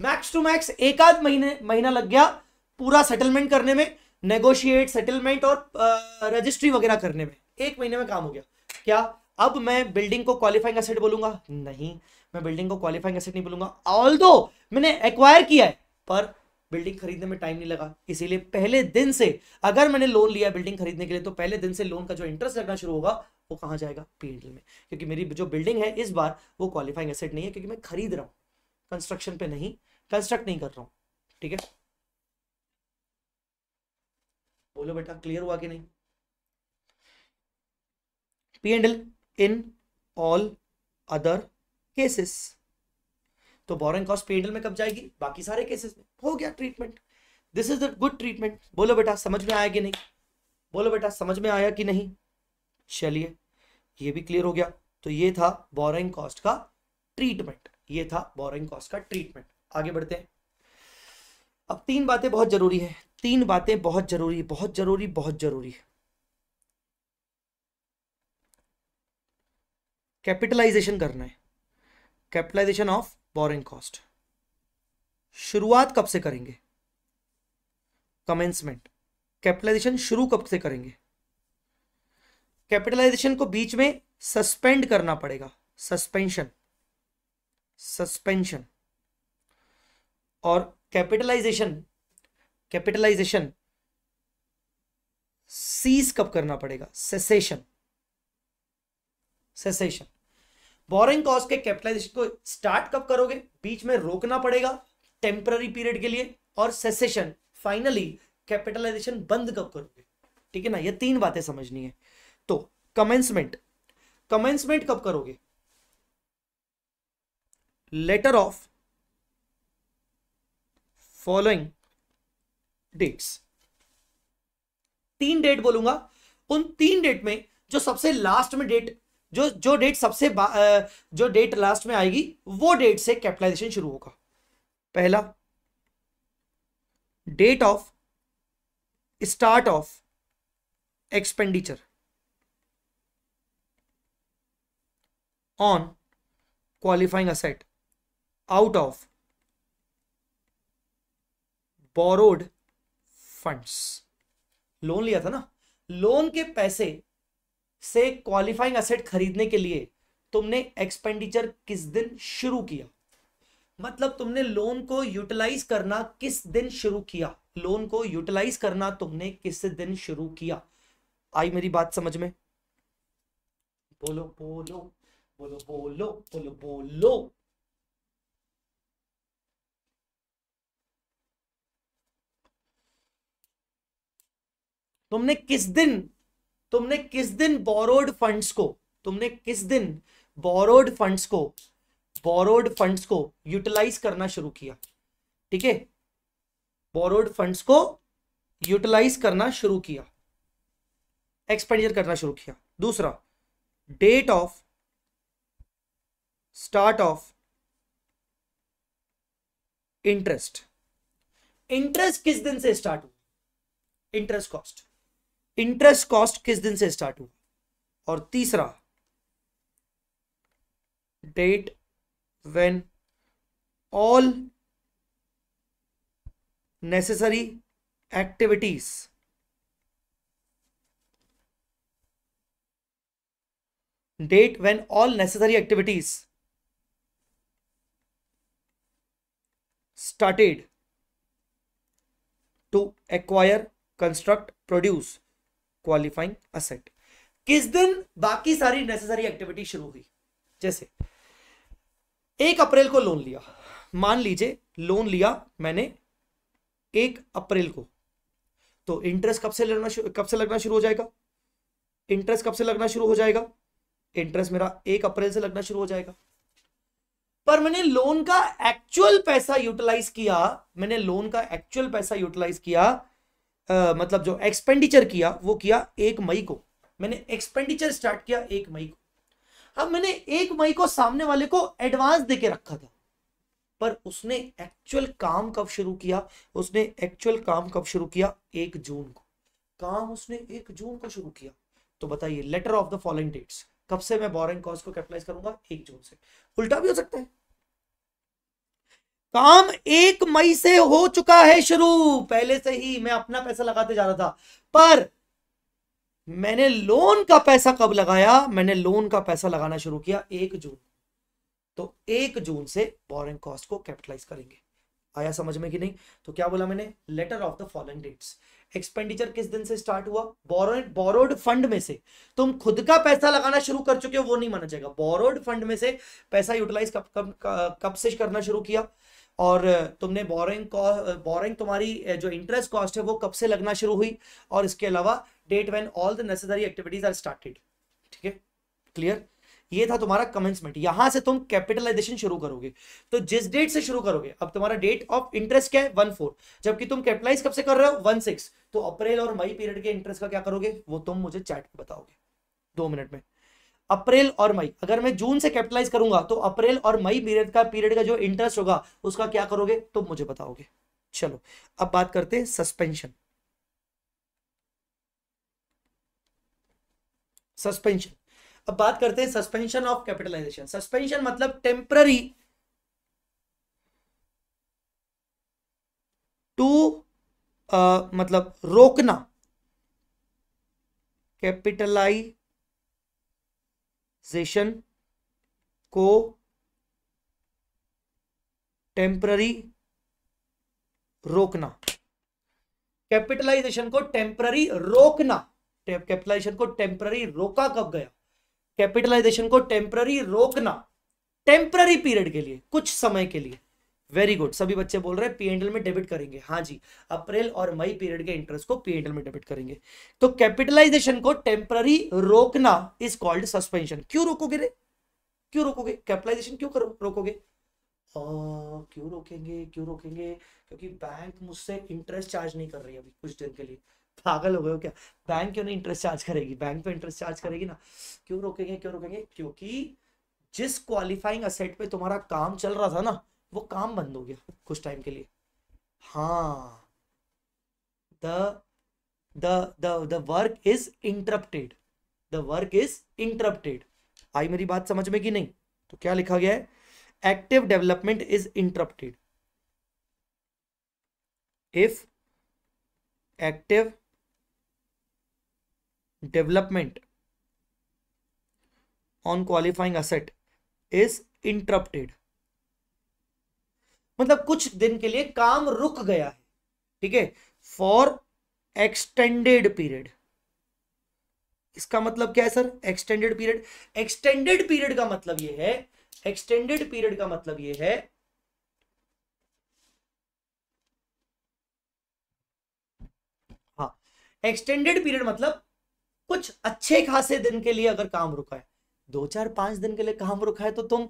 मैक्स टू मैक्स एक आध महीने महीना लग गया पूरा सेटलमेंट करने में नेगोशिएट सेटलमेंट और रजिस्ट्री वगैरह करने में एक महीने में काम हो गया क्या अब मैं बिल्डिंग को क्वालिफाइंग एसेट बोलूंगा नहीं मैं बिल्डिंग को क्वालिफाइंग एसेट नहीं बोलूंगा ऑल मैंने एक्वायर किया है पर बिल्डिंग खरीदने में टाइम नहीं लगा इसीलिए पहले दिन से अगर मैंने लोन लिया बिल्डिंग खरीदने के लिए तो पहले दिन से लोन का जो इंटरेस्ट लगना शुरू होगा वो कहाँ जाएगा पी में क्योंकि मेरी जो बिल्डिंग है इस बार वो क्वालिफाइंग एसेट नहीं है क्योंकि मैं खरीद रहा हूँ कंस्ट्रक्शन पे नहीं कंस्ट्रक्ट नहीं कर रहा हूँ ठीक है बोलो बेटा क्लियर हुआ कि नहीं P and in all other cases तो बोरिंग कॉस्ट पी एंड में कब जाएगी बाकी सारे केसेस में हो गया treatment this is the good treatment बोलो बेटा समझ में आया कि नहीं बोलो बेटा समझ में आया कि नहीं चलिए ये भी क्लियर हो गया तो ये था बोरिंग कॉस्ट का ट्रीटमेंट ये था बोरिंग कॉस्ट का ट्रीटमेंट आगे बढ़ते हैं अब तीन बातें बहुत जरूरी है तीन बातें बहुत जरूरी बहुत जरूरी बहुत जरूरी है कैपिटलाइजेशन करना है कैपिटलाइजेशन ऑफ बोरिंग कॉस्ट शुरुआत कब से करेंगे कमेंसमेंट कैपिटलाइजेशन शुरू कब से करेंगे कैपिटलाइजेशन को बीच में सस्पेंड करना पड़ेगा सस्पेंशन सस्पेंशन और कैपिटलाइजेशन कैपिटलाइजेशन सीज कब करना पड़ेगा सेसेशन सेसेशन बोरिंग कॉस्ट के कैपिटलाइजेशन को स्टार्ट कब करोगे बीच में रोकना पड़ेगा टेम्पररी पीरियड के लिए और सेसेशन फाइनली कैपिटलाइजेशन बंद कब करोगे ठीक है ना ये तीन बातें समझनी है कमेंसमेंट कमेंसमेंट कब करोगे लेटर ऑफ फॉलोइंग डेट्स तीन डेट बोलूंगा उन तीन डेट में जो सबसे लास्ट में डेट जो जो डेट सबसे जो डेट लास्ट में आएगी वो डेट से कैपिटलाइजेशन शुरू होगा पहला date of start of expenditure on qualifying asset out of borrowed funds loan लिया था ना लोन के पैसे से क्वालिफाइंग असेट खरीदने के लिए तुमने एक्सपेंडिचर किस दिन शुरू किया मतलब तुमने लोन को यूटिलाइज करना किस दिन शुरू किया लोन को यूटिलाइज करना तुमने किस दिन शुरू किया आई मेरी बात समझ में बोलो बोलो बोलो बोलो बोलो बोलो तुमने किस दिन तुमने किस दिन बोरोड फंड्स को तुमने किस दिन बोरोड फंड्स को बोरोड फंड्स को यूटिलाइज करना शुरू किया ठीक है बोरोड फंड्स को यूटिलाइज करना शुरू किया एक्सपेंडिचर करना शुरू किया दूसरा date of start of interest interest किस दिन से स्टार्ट हुआ इंटरेस्ट कॉस्ट इंटरेस्ट कॉस्ट किस दिन से स्टार्ट हुआ और तीसरा date when all necessary activities date when all necessary activities started to acquire construct produce qualifying asset किस दिन बाकी सारी नेसेसरी एक्टिविटी शुरू हुई जैसे एक अप्रैल को लोन लिया मान लीजिए लोन लिया मैंने एक अप्रैल को तो इंटरेस्ट कब से लगना कब से लगना शुरू हो जाएगा इंटरेस्ट कब से लगना शुरू हो जाएगा इंटरेस्ट मेरा एक अप्रैल से लगना शुरू हो जाएगा पर मैंने लोन का एक्चुअल पैसा यूटिलाइज किया मैंने लोन का एक्चुअल पैसा यूटिलाइज किया आ, मतलब जो एक्सपेंडिचर किया वो किया एक मई को मैंने एक्सपेंडिचर स्टार्ट किया एक मई को अब मैंने एक मई को सामने वाले को एडवांस देके रखा था पर उसने एक्चुअल काम कब शुरू किया उसने एक्चुअल काम कब शुरू किया एक जून को काम उसने एक जून को शुरू किया तो बताइए later of the following dates कब से मैं बोरिंग कॉस्ट को कैपिटलाइज करूंगा एक जून से उल्टा भी हो सकता है काम एक मई से हो चुका है शुरू पहले से ही मैं अपना पैसा लगाते जा रहा था पर मैंने लोन का पैसा कब लगाया मैंने लोन का पैसा लगाना शुरू किया एक जून तो एक जून से बोरिंग कॉस्ट को कैपिटलाइज करेंगे आया समझ में कि नहीं तो क्या बोला मैंने later of the following dates expenditure किस दिन से स्टार्ट हुआ बोरोड बोरोड फंड में से तुम खुद का पैसा लगाना शुरू कर चुके हो वो नहीं माना जाएगा बोरोड फंड में से पैसा यूटिलाइज कब कब कब से करना शुरू किया और तुमने बोरिंग बोरिंग तुम्हारी जो इंटरेस्ट कॉस्ट है वो कब से लगना शुरू हुई और इसके अलावा date when all the necessary activities are started ठीक है क्लियर ये था तुम्हारा कमेंसमेंट यहां से तुम कैपिटलाइजेशन शुरू करोगे तो जिस डेट से शुरू करोगे अब तुम्हारा डेट ऑफ इंटरेस्ट क्या है वन फोर जबकि तुम कैपिटलाइज कब से कर रहे हो वन सिक्स तो अप्रैल और मई पीरियड के इंटरेस्ट का क्या करोगे वो तुम मुझे चैट में बताओगे दो मिनट में अप्रैल और मई अगर मैं जून से कैपिटलाइज करूंगा तो अप्रैल और मई पीरियड का पीरियड का जो इंटरेस्ट होगा उसका क्या करोगे तुम मुझे बताओगे चलो अब बात करते हैं सस्पेंशन सस्पेंशन अब बात करते हैं सस्पेंशन ऑफ कैपिटलाइजेशन सस्पेंशन मतलब टेम्पररी टू uh, मतलब रोकना कैपिटलाइजेशन को टेम्पररी रोकना कैपिटलाइजेशन को टेम्पररी रोकना कैपिटलाइजेशन को टेम्पररी रोका कब गया कैपिटलाइजेशन को टेम्पररी रोकना टेम्पररी पीरियड के लिए कुछ समय के लिए वेरी गुड सभी बच्चे बोल रहे हैं पीएनएल में डेबिट करेंगे हाँ जी अप्रैल और मई पीरियड के इंटरेस्ट को पीएनएल में डेबिट करेंगे तो कैपिटलाइजेशन को टेम्पररी रोकना इज कॉल्ड सस्पेंशन क्यों रोकोगे रे क्यों रोकोगे कैपिटलाइजेशन क्यों करो, रोकोगे क्यों रोकेंगे क्यों रोकेंगे क्योंकि बैंक मुझसे इंटरेस्ट चार्ज नहीं कर रही अभी कुछ दिन के लिए पागल हो गए हो क्या बैंक क्यों नहीं इंटरेस्ट चार्ज करेगी बैंक पे इंटरेस्ट चार्ज करेगी ना क्यों रोकेंगे क्यों रोकेंगे क्योंकि जिस क्वालिफाइंग असेट पे तुम्हारा काम चल रहा था ना वो काम बंद हो गया कुछ टाइम के लिए हाँ the the the the work is interrupted the work is interrupted आई मेरी बात समझ में कि नहीं तो क्या लिखा गया है active development is interrupted if active development on qualifying asset is interrupted मतलब कुछ दिन के लिए काम रुक गया है ठीक है फॉर एक्सटेंडेड पीरियड इसका मतलब क्या है sir extended period extended period का मतलब यह है एक्सटेंडेड पीरियड का मतलब यह है हा एक्सटेंडेड पीरियड मतलब कुछ अच्छे खासे दिन के लिए अगर काम रुका है दो चार पांच दिन के लिए काम रुका है तो तुम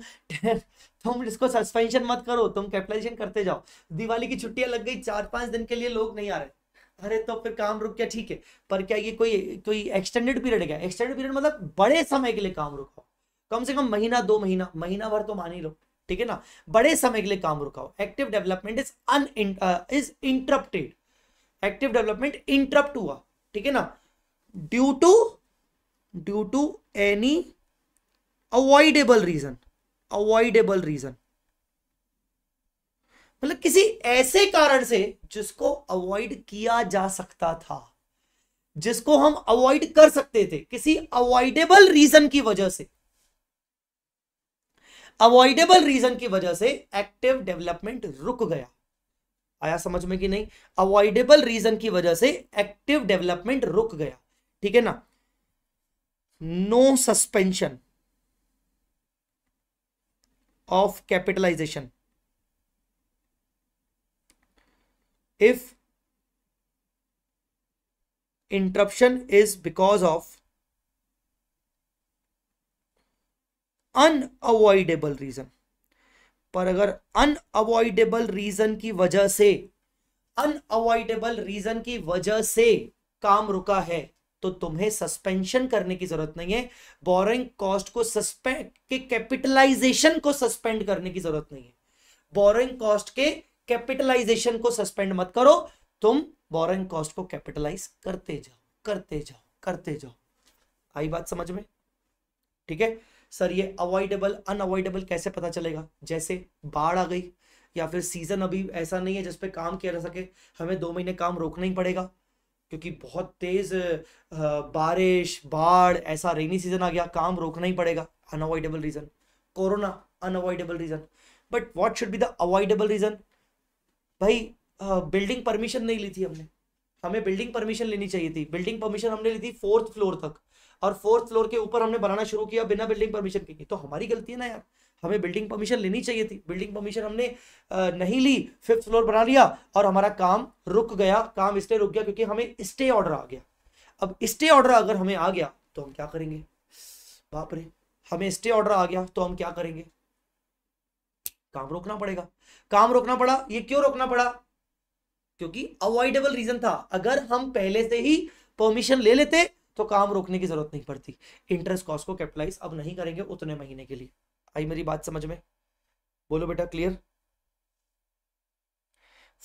तुम इसको सस्पेंशन मत करो तुम कैपिटलाइजेशन करते जाओ दिवाली की छुट्टियां लग गई चार पांच दिन के लिए लोग नहीं आ रहे अरे तो फिर काम रुक गया ठीक है पर क्या ये कोई कोई एक्सटेंडेड पीरियड क्या एक्सटेंडेड पीरियड मतलब बड़े समय के लिए काम रुकाओ कम से कम महीना दो महीना महीना भर तो मान ही लो ठीक है ना बड़े समय के लिए काम रुकाओ active development is un is interrupted active development interrupt हुआ ठीक है ना due to due to any avoidable reason avoidable reason मतलब किसी ऐसे कारण से जिसको अवॉइड किया जा सकता था जिसको हम अवॉइड कर सकते थे किसी अवॉइडेबल रीजन की वजह से अवॉइडेबल रीजन की वजह से एक्टिव डेवलपमेंट रुक गया आया समझ में कि नहीं अवॉइडेबल रीजन की वजह से एक्टिव डेवलपमेंट रुक गया ठीक है ना no suspension of capitalization if interruption is because of unavoidable reason पर अगर अनअवॉइडेबल रीजन की वजह से अनअवॉइडेबल रीजन की वजह से काम रुका है तो तुम्हें सस्पेंशन करने की जरूरत नहीं है बोरिंग कॉस्ट को सस्पेंड के कैपिटलाइजेशन को सस्पेंड करने की जरूरत नहीं है बोरिंग कॉस्ट के कैपिटलाइजेशन को सस्पेंड मत करो तुम बोरिंग कॉस्ट को कैपिटलाइज करते जाओ करते जाओ करते जाओ आई बात समझ में ठीक है सर ये अवॉइडेबल अनअवॉइडेबल कैसे पता चलेगा जैसे बाढ़ आ गई या फिर सीजन अभी ऐसा नहीं है जिसपे काम किया जा सके हमें दो महीने काम रोकना ही पड़ेगा क्योंकि बहुत तेज़ बारिश बाढ़ ऐसा रेनी सीजन आ गया काम रोकना ही पड़ेगा unavoidable reason corona unavoidable reason but what should be the avoidable reason भाई बिल्डिंग परमिशन नहीं ली थी हमने हमें बिल्डिंग परमिशन लेनी चाहिए थी बिल्डिंग परमिशन हमने ली थी फोर्थ फ्लोर तक और फोर्थ फ्लोर के ऊपर हमने बनाना शुरू किया बिना बिल्डिंग परमिशन के तो हमारी गलती है ना यार हमें बिल्डिंग परमिशन लेनी चाहिए थी बिल्डिंग परमिशन हमने नहीं ली फिफ्थ फ्लोर बना लिया और हमारा काम रुक गया काम इसलिए रुक गया क्योंकि हमें स्टे ऑर्डर आ गया अब स्टे ऑर्डर अगर हमें आ गया तो हम क्या करेंगे बाप रे हमें स्टे ऑर्डर आ गया तो हम क्या करेंगे काम रोकना पड़ेगा काम रोकना पड़ा ये क्यों रोकना पड़ा क्योंकि अवॉइडेबल रीजन था अगर हम पहले से ही परमिशन ले लेते तो काम रोकने की जरूरत नहीं पड़ती इंटरेस्ट कॉस्ट को कैपिटलाइज अब नहीं करेंगे उतने महीने के लिए आई मेरी बात समझ में बोलो बेटा क्लियर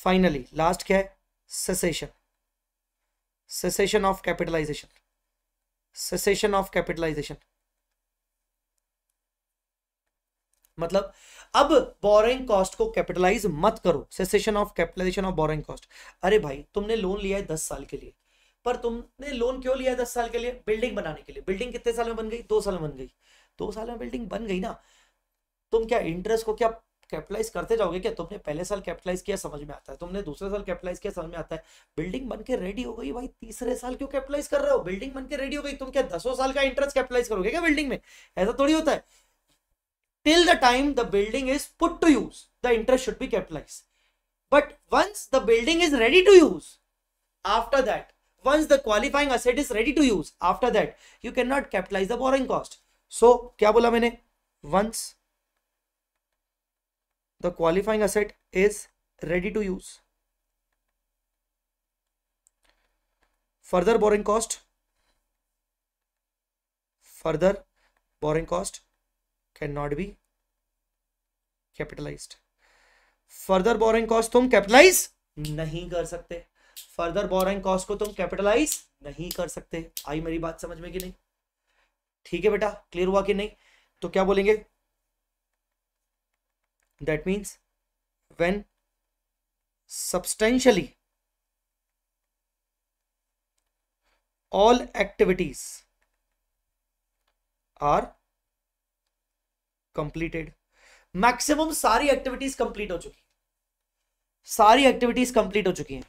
फाइनली लास्ट क्या है cessation cessation of capitalization cessation of capitalization मतलब अब बोरिंग कॉस्ट को कैपिटलाइज मत करो cessation of capitalization of borrowing cost अरे भाई तुमने लोन लिया है दस साल के लिए पर तुमने लोन क्यों लिया दस साल के लिए बिल्डिंग बनाने के लिए बिल्डिंग कितने साल में बन गई दो साल में बन गई दो साल में बिल्डिंग बन गई ना तुम क्या इंटरेस्ट को क्या कैपिटलाइज करते जाओगे क्या तुमने पहले साल कैपिटलाइज किया समझ में आता है तुमने दूसरे साल कैपिटलाइज किया समझ में आता है बिल्डिंग बन के रेडी हो गई भाई तीसरे साल क्यों कैपिटलाइज कर रहे हो बिल्डिंग बन के रेडी हो गई तुम क्या दसों साल का इंटरेस्ट कैपिटलाइज करोगे क्या बिल्डिंग में ऐसा थोड़ी होता है till the time the building is put to use the interest should be capitalize but once the building is ready to use after that once the qualifying asset is ready to use after that you cannot capitalize the borrowing cost so kya bola maine once the qualifying asset is ready to use further borrowing cost further borrowing cost cannot be capitalized further borrowing cost tum capitalize nahi kar sakte further borrowing cost को तुम capitalise नहीं कर सकते आई मेरी बात समझ में कि नहीं ठीक है बेटा क्लियर हुआ कि नहीं तो क्या बोलेंगे that means when substantially all activities are completed maximum सारी एक्टिविटीज कंप्लीट हो चुकी सारी एक्टिविटीज कंप्लीट हो चुकी हैं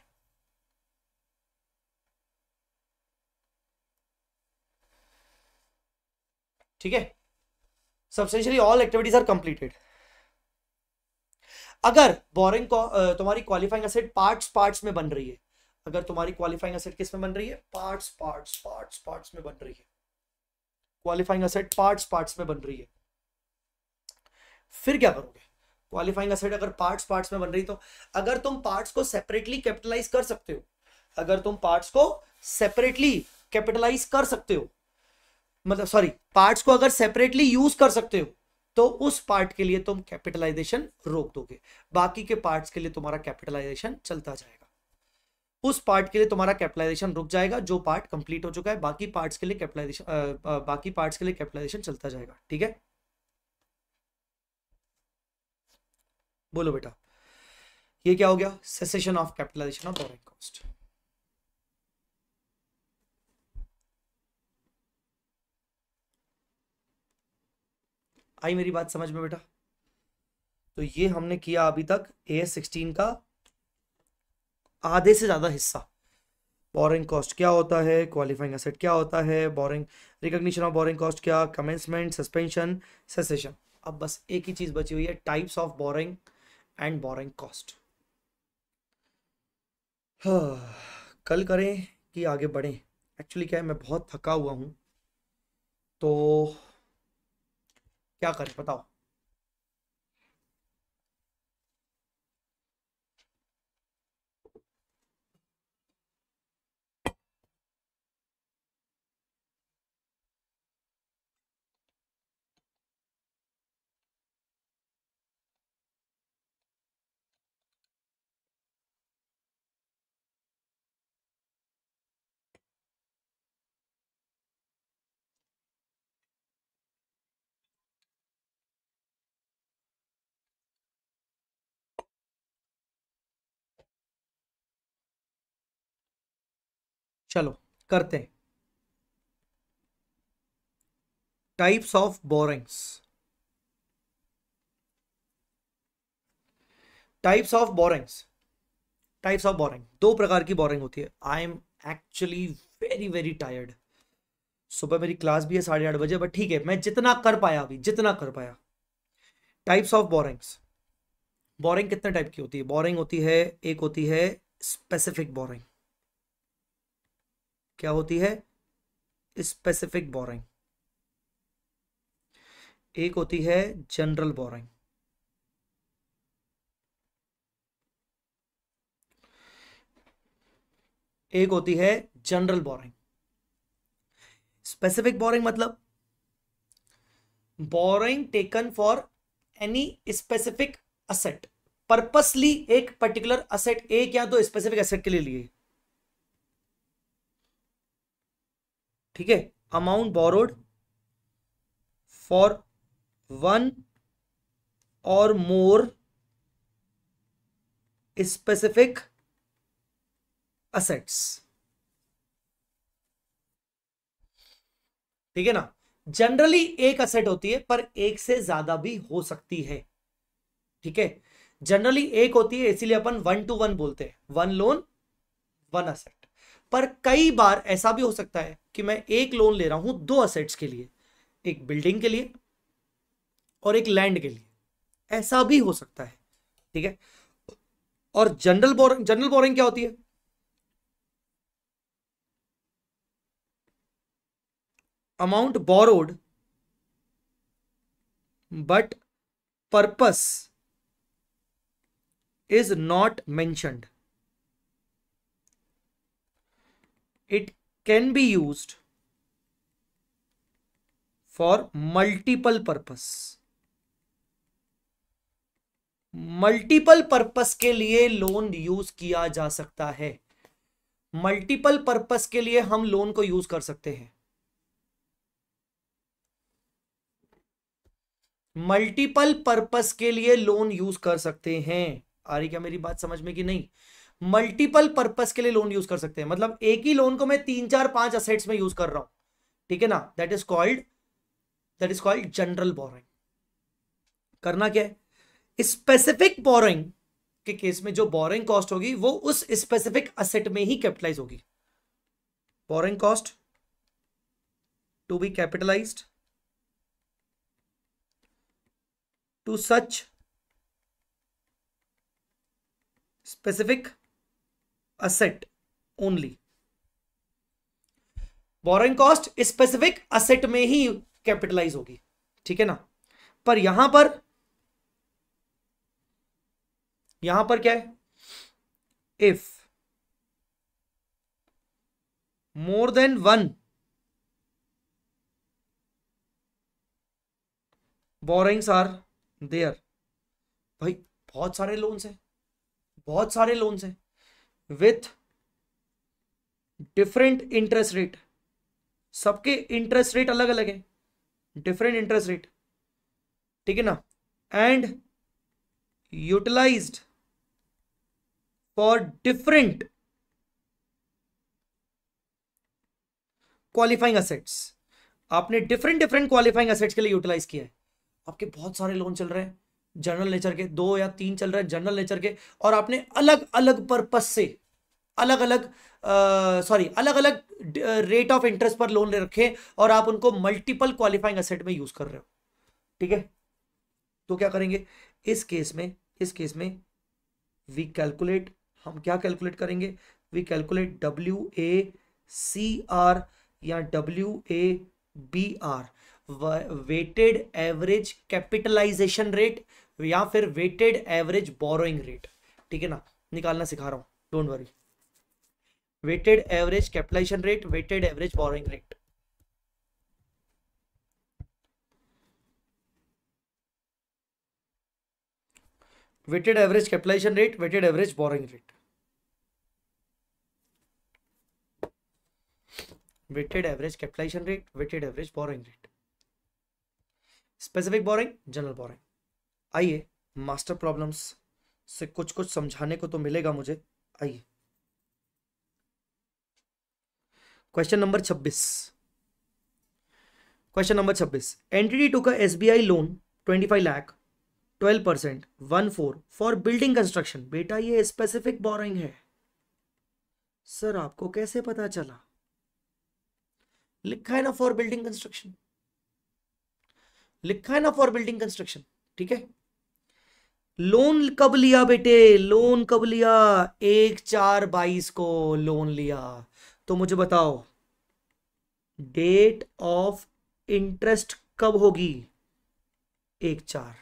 ठीक है substantially all activities are completed अगर बोरिंग तुम्हारी क्वालिफाइंग असेट पार्ट्स पार्ट्स में बन रही है अगर तुम्हारी क्वालिफाइंग असेट किस में बन रही है पार्ट्स पार्ट्स पार्ट्स पार्ट्स में बन रही है क्वालिफाइंग असेट पार्ट्स पार्ट्स में बन रही है फिर क्या करोगे क्वालिफाइंग असेट अगर पार्ट्स पार्ट्स में बन रही तो अगर तुम पार्ट्स को सेपरेटली कैपिटलाइज कर सकते हो अगर तुम पार्ट्स को सेपरेटली कैपिटलाइज कर सकते हो मतलब सॉरी पार्ट्स को अगर सेपरेटली यूज कर सकते हो तो उस पार्ट के लिए तुम कैपिटलाइजेशन रोक दोगे बाकी के पार्ट्स के लिए तुम्हारा कैपिटलाइजेशन चलता जाएगा उस पार्ट के लिए तुम्हारा कैपिटलाइजेशन रुक जाएगा जो पार्ट कंप्लीट हो चुका है बाकी पार्ट्स के लिए कैपिटलाइजेशन बाकी पार्ट्स के लिए कैपिटलाइजेशन चलता जाएगा ठीक है बोलो बेटा ये क्या हो गया cessation of capitalization of borrowing cost आई मेरी बात समझ में बेटा तो ये हमने किया अभी तक ए एस सिक्सटीन का आधे से ज़्यादा हिस्सा बोरिंग कॉस्ट क्या होता है क्वालिफाइंग असेट क्या होता है borrowing recognition of borrowing cost क्या कमेंसमेंट सस्पेंशन सेसेशन अब बस एक ही चीज़ बची हुई है types of borrowing and borrowing cost कल करें कि आगे बढ़ें एक्चुअली क्या है मैं बहुत थका हुआ हूँ तो क्या करें बताओ चलो करते हैं types of borrowings types of borrowings types of borrowing दो प्रकार की बोरिंग होती है I am actually very very tired सुबह मेरी क्लास भी है साढ़े आठ बजे बट ठीक है मैं जितना कर पाया अभी जितना कर पाया टाइप्स ऑफ बोरिंग्स बोरिंग कितने टाइप की होती है बोरिंग होती है एक होती है स्पेसिफिक बोरिंग क्या होती है स्पेसिफिक बोरिंग एक होती है जनरल बोरिंग एक होती है जनरल बोरिंग स्पेसिफिक बोरिंग मतलब borrowing taken for any specific asset purposely एक पर्टिकुलर असेट एक या दो स्पेसिफिक असेट के लिए लिए ठीक है अमाउंट बोरोड फॉर वन और मोर स्पेसिफिक असेट्स ठीक है ना जनरली एक असेट होती है पर एक से ज्यादा भी हो सकती है ठीक है जनरली एक होती है इसीलिए अपन वन टू वन बोलते हैं वन लोन वन असेट पर कई बार ऐसा भी हो सकता है कि मैं एक लोन ले रहा हूं दो असेट्स के लिए एक बिल्डिंग के लिए और एक लैंड के लिए ऐसा भी हो सकता है ठीक है और जनरल बोरिंग जनरल बोरिंग क्या होती है amount borrowed but purpose is not mentioned it can be used for multiple purpose multiple purpose के लिए लोन यूज किया जा सकता है मल्टीपल पर्पस के लिए हम लोन को यूज कर सकते हैं मल्टीपल पर्पस के लिए लोन यूज कर सकते हैं आ रही क्या मेरी बात समझ में कि नहीं मल्टीपल पर्पज के लिए लोन यूज कर सकते हैं मतलब एक ही लोन को मैं तीन चार पांच असेट्स में यूज कर रहा हूं ठीक है ना that is called that is called general borrowing करना क्या है स्पेसिफिक बोरोइंग के केस में जो बोरोइंग कॉस्ट होगी वो उस स्पेसिफिक असेट में ही कैपिटलाइज होगी borrowing cost to be capitalize to such specific asset only borrowing cost specific asset में ही कैपिटलाइज होगी ठीक है ना पर यहां पर यहां पर क्या है if more than one borrowings are there भाई बहुत सारे लोन्स हैं बहुत सारे लोन्स हैं विथ डिफरेंट इंटरेस्ट रेट सबके इंटरेस्ट रेट अलग अलग है डिफरेंट इंटरेस्ट रेट ठीक है ना and utilized for different qualifying assets आपने डिफरेंट डिफरेंट क्वालिफाइंग असेट्स के लिए यूटिलाइज किया है आपके बहुत सारे लोन चल रहे हैं जनरल नेचर के दो या तीन चल रहे हैं जनरल नेचर के और आपने अलग अलग पर्पज से अलग अलग सॉरी अलग अलग रेट ऑफ इंटरेस्ट पर लोन ले रखे और आप उनको मल्टीपल क्वालिफाइंग असेट में यूज कर रहे हो ठीक है तो क्या करेंगे इस केस में इस केस में वी कैलकुलेट हम क्या कैलकुलेट करेंगे we calculate W A C R या W A B R weighted average capitalization rate या फिर वेटेड एवरेज बोरोइंग रेट ठीक है ना निकालना सिखा रहा हूँ don't worry weighted average capitalization rate weighted average borrowing rate weighted average capitalization rate weighted average borrowing rate weighted average capitalization rate weighted average borrowing rate specific borrowing general borrowing आइए master problems से कुछ कुछ समझाने को तो मिलेगा मुझे आइए क्वेश्चन नंबर छब्बीस क्वेश्चन नंबर छब्बीस एनटीडी टू का S B I loan twenty five lakh twelve percent one four for building construction बेटा ये स्पेसिफिक बोरिंग है सर आपको कैसे पता चला लिखा है ना फॉर बिल्डिंग कंस्ट्रक्शन लिखा है ना फॉर बिल्डिंग कंस्ट्रक्शन ठीक है लोन कब लिया बेटे लोन कब लिया एक चार बाईस को लोन लिया तो मुझे बताओ डेट ऑफ इंटरेस्ट कब होगी एक चार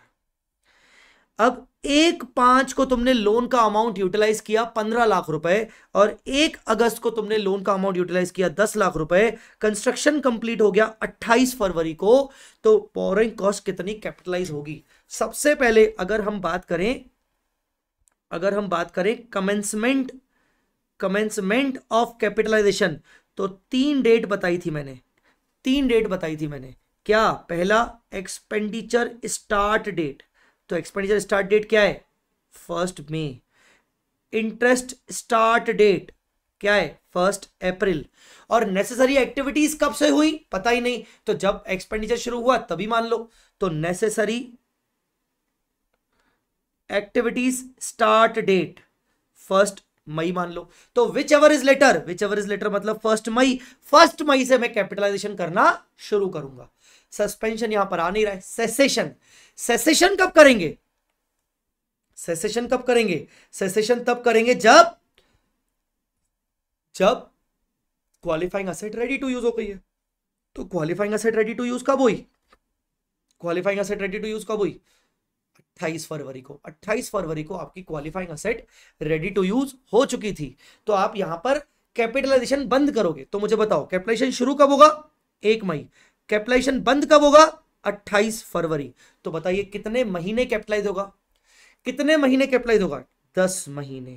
अब एक पांच को तुमने लोन का अमाउंट यूटिलाइज किया पंद्रह लाख रुपए और एक अगस्त को तुमने लोन का अमाउंट यूटिलाइज किया दस लाख रुपए कंस्ट्रक्शन कंप्लीट हो गया अट्ठाईस फरवरी को तो बोरिंग कॉस्ट कितनी कैपिटलाइज होगी सबसे पहले अगर हम बात करें अगर हम बात करें कमेंसमेंट कमेंसमेंट ऑफ कैपिटलाइजेशन तो तीन डेट बताई थी मैंने तीन डेट बताई थी मैंने क्या पहला एक्सपेंडिचर स्टार्ट डेट तो एक्सपेंडिचर स्टार्ट डेट क्या है first May interest start date क्या है फर्स्ट अप्रैल और नेसेसरी एक्टिविटीज कब से हुई पता ही नहीं तो जब एक्सपेंडिचर शुरू हुआ तभी मान लो तो necessary activities start date first मई मान लो तो whichever is later whichever is later मतलब फर्स्ट मई फर्स्ट मई से मैं कैपिटलाइजेशन करना शुरू करूंगा सस्पेंशन यहां पर आ नहीं रहा है सेसेशन सेसेशन कब करेंगे सेसेशन कब करेंगे सेसेशन तब करेंगे जब जब qualifying asset ready to use हो गई है तो qualifying asset ready to use कब हुई qualifying asset ready to use कब हुई अट्ठाईस फरवरी को अट्ठाईस फरवरी को आपकी qualifying asset ready to use हो चुकी थी तो आप यहां पर कैपिटलाइजेशन बंद करोगे तो मुझे बताओ कैपिटलाइजेशन शुरू कब होगा एक मई कैपिटलाइजेशन बंद कब होगा 28 फरवरी तो बताइए कितने महीने कैपिटलाइज होगा कितने महीने कैपिटलाइज होगा दस महीने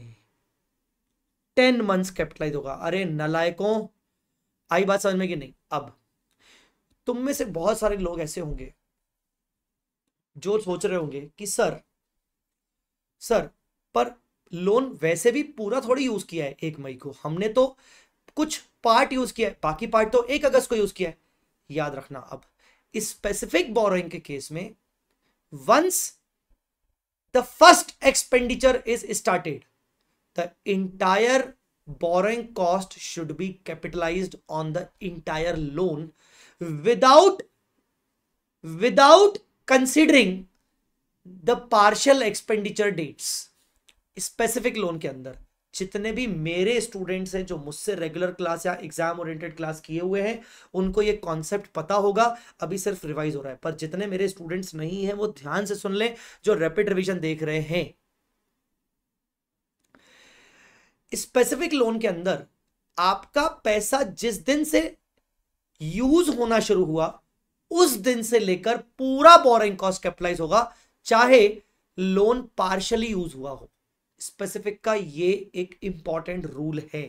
टेन मंथ्स कैपिटलाइज होगा अरे नलायकों आई बात समझ में कि नहीं अब तुम में से बहुत सारे लोग ऐसे होंगे जो सोच रहे होंगे कि सर सर पर लोन वैसे भी पूरा थोड़ी यूज किया है एक मई को हमने तो कुछ पार्ट यूज किया है बाकी पार्ट तो एक अगस्त को यूज किया है याद रखना अब स्पेसिफिक बोरोइंग के केस में once the first expenditure is started the entire borrowing cost should be capitalize on the entire loan without without considering the partial expenditure dates specific loan के अंदर जितने भी मेरे स्टूडेंट्स हैं जो मुझसे रेगुलर क्लास या एग्जाम ओरिएंटेड क्लास किए हुए हैं उनको ये कॉन्सेप्ट पता होगा अभी सिर्फ रिवाइज हो रहा है पर जितने मेरे स्टूडेंट्स नहीं हैं वो ध्यान से सुन लें जो रैपिड रिवीजन देख रहे हैं स्पेसिफिक लोन के अंदर आपका पैसा जिस दिन से यूज होना शुरू हुआ उस दिन से लेकर पूरा बोरिंग कॉस्ट कैपिटलाइज होगा चाहे लोन पार्शली यूज हुआ हो स्पेसिफिक का ये एक इंपॉर्टेंट रूल है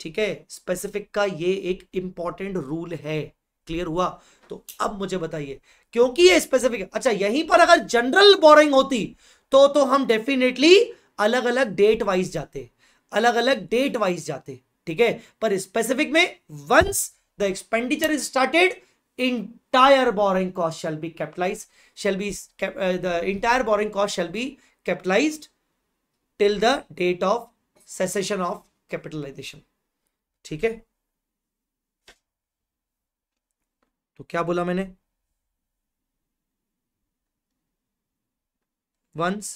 ठीक है स्पेसिफिक का ये एक इंपॉर्टेंट रूल है क्लियर हुआ तो अब मुझे बताइए क्योंकि ये स्पेसिफिक अच्छा यहीं पर अगर जनरल बोरिंग होती तो तो हम डेफिनेटली अलग अलग डेट वाइज जाते अलग अलग डेट वाइज जाते ठीक है पर स्पेसिफिक में once the expenditure is started entire borrowing cost shall be capitalized shall be uh, the entire borrowing cost shall be capitalized till the date of cessation of capitalization theek hai to kya bola maine once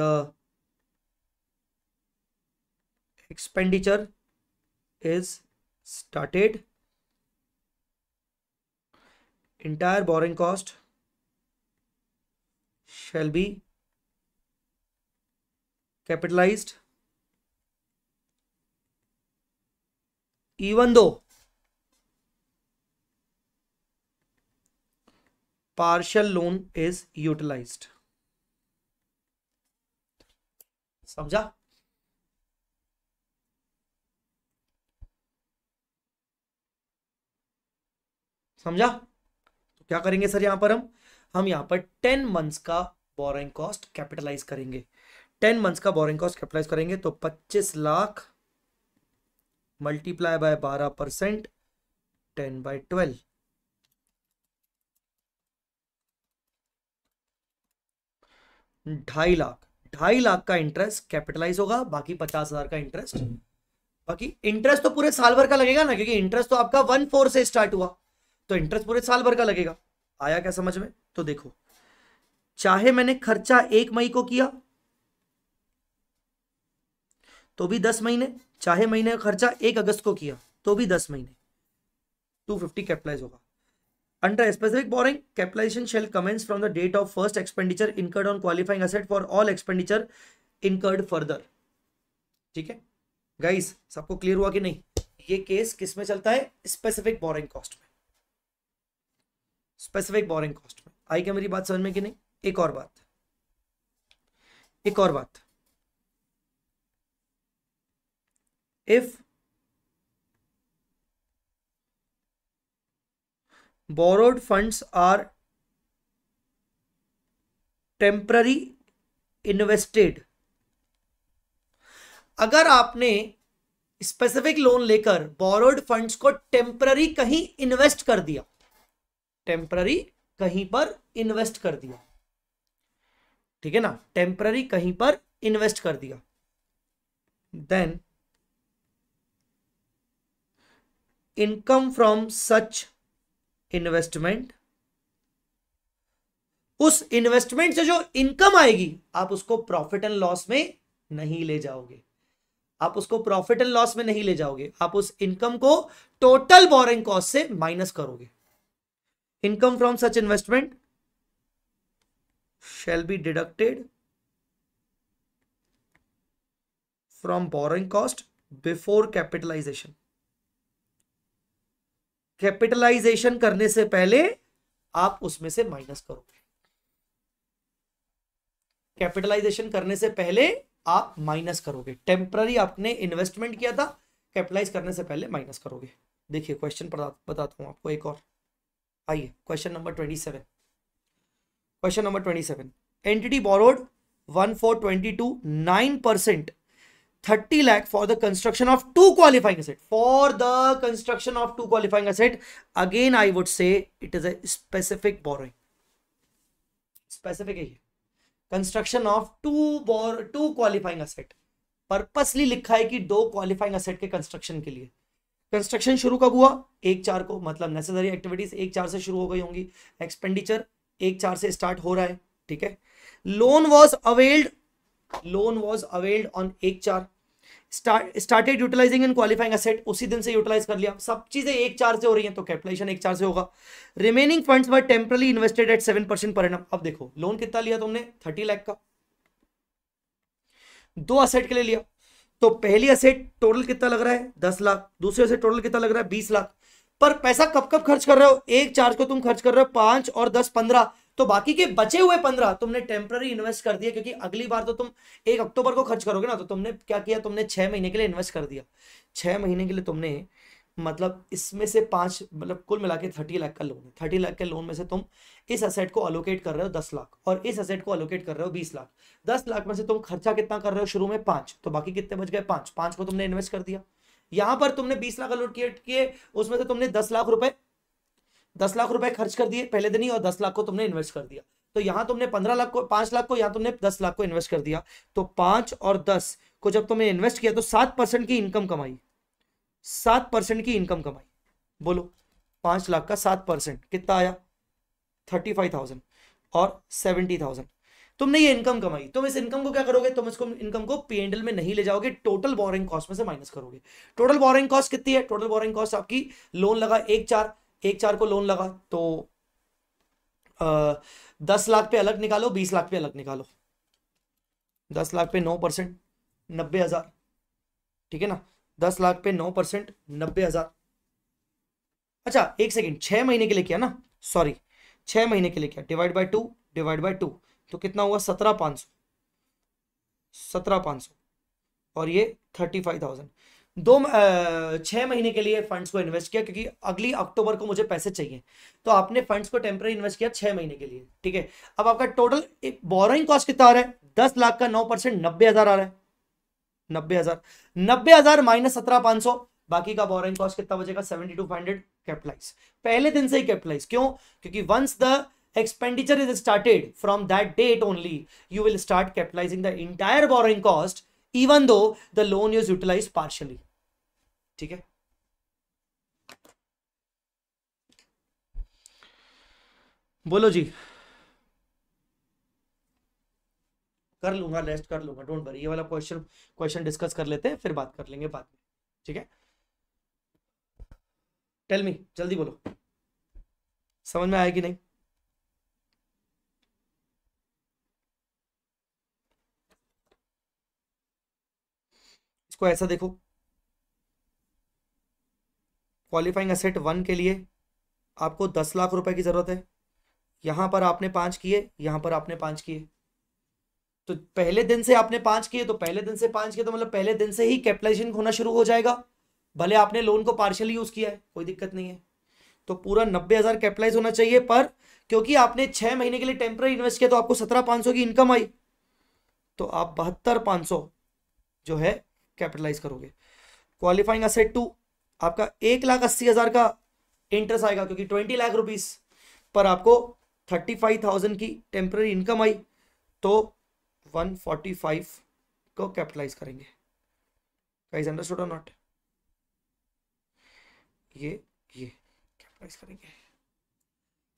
the expenditure is started entire borrowing cost shall be capitalized even though partial loan is utilized samjha समझा क्या करेंगे sir यहाँ पर हम हम यहाँ पर ten months का बोरिंग कॉस्ट कैपिटलाइज करेंगे टेन मंथ्स का बोरिंग कॉस्ट कैपिटलाइज करेंगे तो पच्चीस लाख मल्टीप्लाई बाय बारह परसेंट टेन बाय ट्वेल्व ढाई लाख ढाई लाख का इंटरेस्ट कैपिटलाइज होगा बाकी पचास हजार का इंटरेस्ट बाकी इंटरेस्ट तो पूरे साल भर का लगेगा ना क्योंकि इंटरेस्ट तो आपका वन फोर से स्टार्ट हुआ तो इंटरेस्ट पूरे साल भर का लगेगा आया क्या समझ में तो देखो चाहे मैंने खर्चा एक मई को किया तो भी दस महीने चाहे महीने का खर्चा एक अगस्त को किया तो भी दस महीने 250 फिफ्टी कैपिटलाइज होगा under specific borrowing capitalization shall commence from the date of first expenditure incurred on qualifying asset for all expenditure incurred further ठीक है गाइस सबको क्लियर हुआ कि नहीं ये केस किस में चलता है स्पेसिफिक बोरिंग कॉस्ट में स्पेसिफिक बोरिंग कॉस्ट में आई क्या मेरी बात समझ में कि नहीं एक और बात एक और बात if borrowed funds are temporary invested अगर आपने स्पेसिफिक लोन लेकर बोरोड फंड्स को टेम्पररी कहीं इन्वेस्ट कर दिया टेम्पररी कहीं पर इन्वेस्ट कर दिया ठीक है ना टेम्पररी कहीं पर इन्वेस्ट कर दिया then income from such investment उस इन्वेस्टमेंट से जो इनकम आएगी आप उसको प्रॉफिट एंड लॉस में नहीं ले जाओगे आप उसको प्रॉफिट एंड लॉस में नहीं ले जाओगे आप उस इनकम को टोटल बोरिंग कॉस्ट से माइनस करोगे income from such investment shall be deducted from borrowing cost before capitalization capitalization करने से पहले आप उसमें से माइनस करोगे कैपिटलाइजेशन करने से पहले आप माइनस करोगे टेम्पररी आपने इन्वेस्टमेंट किया था कैपिटलाइज करने से पहले माइनस करोगे देखिए क्वेश्चन बताता हूं आपको एक और आइए question number twenty seven question number twenty seven entity borrowed one four twenty two nine percent thirty lakh for the construction of two qualifying asset for the construction of two qualifying asset again I would say it is a specific borrowing specific है construction of two बोर two qualifying asset purposely लिखा है कि दो qualifying asset के construction के लिए construction शुरू कब हुआ एक चार को मतलब नेसेसरी एक्टिविटीज एक चार से शुरू हो गई होंगी एक्सपेंडिचर एक चार से स्टार्ट हो रहा है ठीक है loan was availed loan was availed on एक चार started utilizing in qualifying asset उसी दिन से यूटिलाइज कर लिया सब चीजें एक चार से हो रही हैं तो कैपिटलाइजेशन एक चार से होगा remaining funds were temporarily invested at seven percent per annum अब देखो लोन कितना लिया तुमने थर्टी लाख का दो असेट के लिए लिया तो पहली असेट टोटल कितना लग रहा है दस लाख दूसरे असेट टोटल कितना लग रहा है बीस लाख पर पैसा कब कब खर्च कर रहे हो एक चार्ज को तुम खर्च कर रहे हो पांच और दस पंद्रह तो बाकी के बचे हुए पंद्रह तुमने टेम्पररी इन्वेस्ट कर दिया क्योंकि अगली बार तो तुम एक अक्टूबर को खर्च करोगे ना तो तुमने क्या किया तुमने छह महीने के लिए इन्वेस्ट कर दिया छह महीने के लिए तुमने मतलब इसमें से पाँच मतलब कुल मिला के थर्टी लाख का लोन है थर्टी लाख के लोन में से तुम इस असेट को अलोकेट कर रहे हो दस लाख और इस असेट को अलोकेट कर रहे हो बीस लाख दस लाख में से तुम खर्चा कितना कर रहे हो शुरू में पाँच तो बाकी कितने बच गए पाँच पाँच को तुमने इन्वेस्ट कर दिया यहाँ पर तुमने बीस लाख अलोकेट किए उसमें से तुमने दस लाख रुपए दस लाख रुपए खर्च कर दिए पहले दिन ही और दस लाख को तुमने इन्वेस्ट कर दिया तो यहाँ तुमने पंद्रह लाख को पांच लाख को यहाँ तुमने दस लाख को इन्वेस्ट कर दिया तो पांच और दस को जब तुमने इन्वेस्ट किया तो सात परसेंट की इनकम कमाई सात परसेंट की इनकम कमाई बोलो पांच लाख का सात परसेंट कितना आया थर्टी फाइव थाउजेंड और सेवेंटी थाउजेंड तुमने ये इनकम कमाई तुम इस इनकम को क्या करोगे तुम इसको इनकम को पीएनडल में नहीं ले जाओगे टोटल बोरिंग कॉस्ट में से माइनस करोगे टोटल बोरिंग कॉस्ट कितनी है टोटल बोरिंग कॉस्ट आपकी लोन लगा एक चार एक चार को लोन लगा तो दस लाख पे अलग निकालो बीस लाख पे अलग निकालो दस लाख पे नौ परसेंट नब्बे हजार ठीक है ना दस लाख पे नौ परसेंट नब्बे हजार अच्छा एक सेकेंड छह महीने के लिए किया ना सॉरी छह महीने के लिए किया divide by two divide by two तो कितना हुआ सत्रह पांच सौ सत्रह पांच सौ और ये थर्टी फाइव थाउजेंड दो छह महीने के लिए फंड्स को इन्वेस्ट किया क्योंकि अगली अक्टूबर को मुझे पैसे चाहिए तो आपने फंड्स को टेम्प्रेरी इन्वेस्ट किया छह महीने के लिए ठीक है अब आपका टोटल बोरोइंग कॉस्ट कितना आ रहा है दस लाख का नौ परसेंट नब्बे हज़ार आ रहा है नब्बे हजार नब्बे हजार माइनस सत्रह पांच सौ बाकी का बोरिंग कॉस्ट कितना बचेगा सेवेंटी टू हंड्रेड कैपिटलाइज पहले दिन से ही कैपिटलाइज क्यों क्योंकि once the expenditure is started from that date only you will start capitalizing the entire borrowing cost even though the loan is utilize partially ठीक है बोलो जी कर लूंगा रेस्ट कर लूंगा डोंट वरी ये वाला क्वेश्चन क्वेश्चन डिस्कस कर लेते हैं फिर बात कर लेंगे बाद में ठीक है टेल मी जल्दी बोलो समझ में आया कि नहीं इसको ऐसा देखो क्वालिफाइंग असेट वन के लिए आपको दस लाख रुपए की जरूरत है यहां पर आपने पांच किए यहां पर आपने पांच किए तो पहले दिन से आपने पांच किए तो पहले दिन से पांच किए तो मतलब पहले दिन से ही कैपिटलाइजेशन होना शुरू हो जाएगा भले आपने लोन को पार्शियली यूज किया है कोई दिक्कत नहीं है तो पूरा नब्बे हजार कैपिटलाइज होना चाहिए पर क्योंकि आपने छह महीने के लिए टेम्पररी इन्वेस्ट किया तो आपको सत्रह पांच सौ की इनकम आई तो आप बहत्तर पांच सौ जो है कैपिटलाइज करोगे क्वालिफाइंग असेट टू आपका एक लाख अस्सी हजार का इंटरेस्ट आएगा क्योंकि ट्वेंटी लाख रुपीज पर आपको थर्टी फाइव थाउजेंड की टेम्पररी इनकम आई तो 145 को कैपिटलाइज करेंगे गाइस अंडरस्टूड और नॉट ये ये कैपिटलाइज करेंगे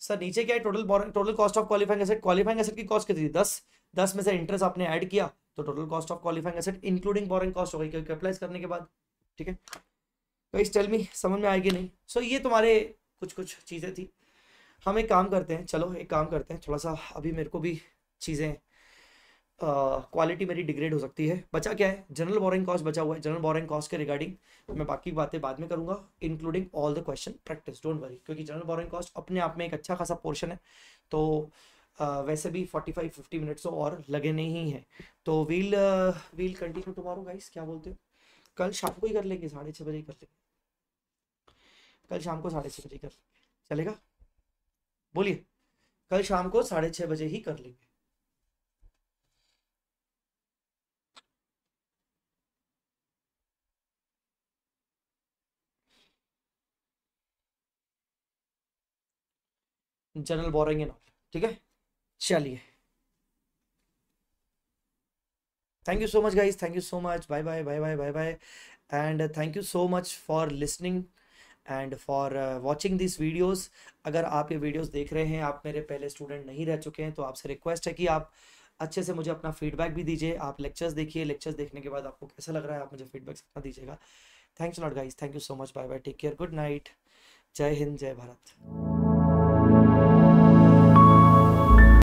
सर नीचे क्या है total total cost of qualifying asset qualifying asset की कॉस्ट कितनी थी दस दस में से इंटरेस्ट आपने ऐड किया तो total cost of qualifying asset including borrowing cost हो गई क्योंकि कैपिटलाइज करने के बाद ठीक है गाइस टेल मी समझ में आएगी नहीं सो so, ये तुम्हारे कुछ कुछ चीज़ें थी हम एक काम करते हैं चलो एक काम करते हैं थोड़ा सा अभी मेरे को भी चीज़ें क्वालिटी मेरी डिग्रेड हो सकती है बचा क्या है जनरल बोरिंग कॉस्ट बचा हुआ है जनरल बोरिंग कॉस्ट के रिगार्डिंग मैं बाकी बातें बाद में करूंगा including all the question practice don't worry क्योंकि जनरल बोरिंग कॉस्ट अपने आप में एक अच्छा खासा पोर्शन है तो uh, वैसे भी 45 50 मिनट्स और लगे नहीं है तो we'll we'll continue tomorrow guys क्या बोलते हो कल शाम को ही कर लेंगे साढ़े छः बजे ही कर लेंगे कल शाम को साढ़े छः बजे कर चलेगा बोलिए कल शाम को साढ़े छः बजे ही कर लेंगे जनरल बोरिंग एंड ऑल ठीक है चलिए thank you so much guys thank you so much bye bye bye bye bye bye and thank you so much for listening and for watching this videos अगर आप ये videos देख रहे हैं आप मेरे पहले स्टूडेंट नहीं रह चुके हैं तो आपसे रिक्वेस्ट है कि आप अच्छे से मुझे अपना फीडबैक भी दीजिए आप लेक्चर्स देखिए लेक्चर्स देखने के बाद आपको कैसा लग रहा है आप मुझे फीडबैक अपना दीजिएगा thanks not guys thank you so much bye bye take care good night Jai Hind जय भारत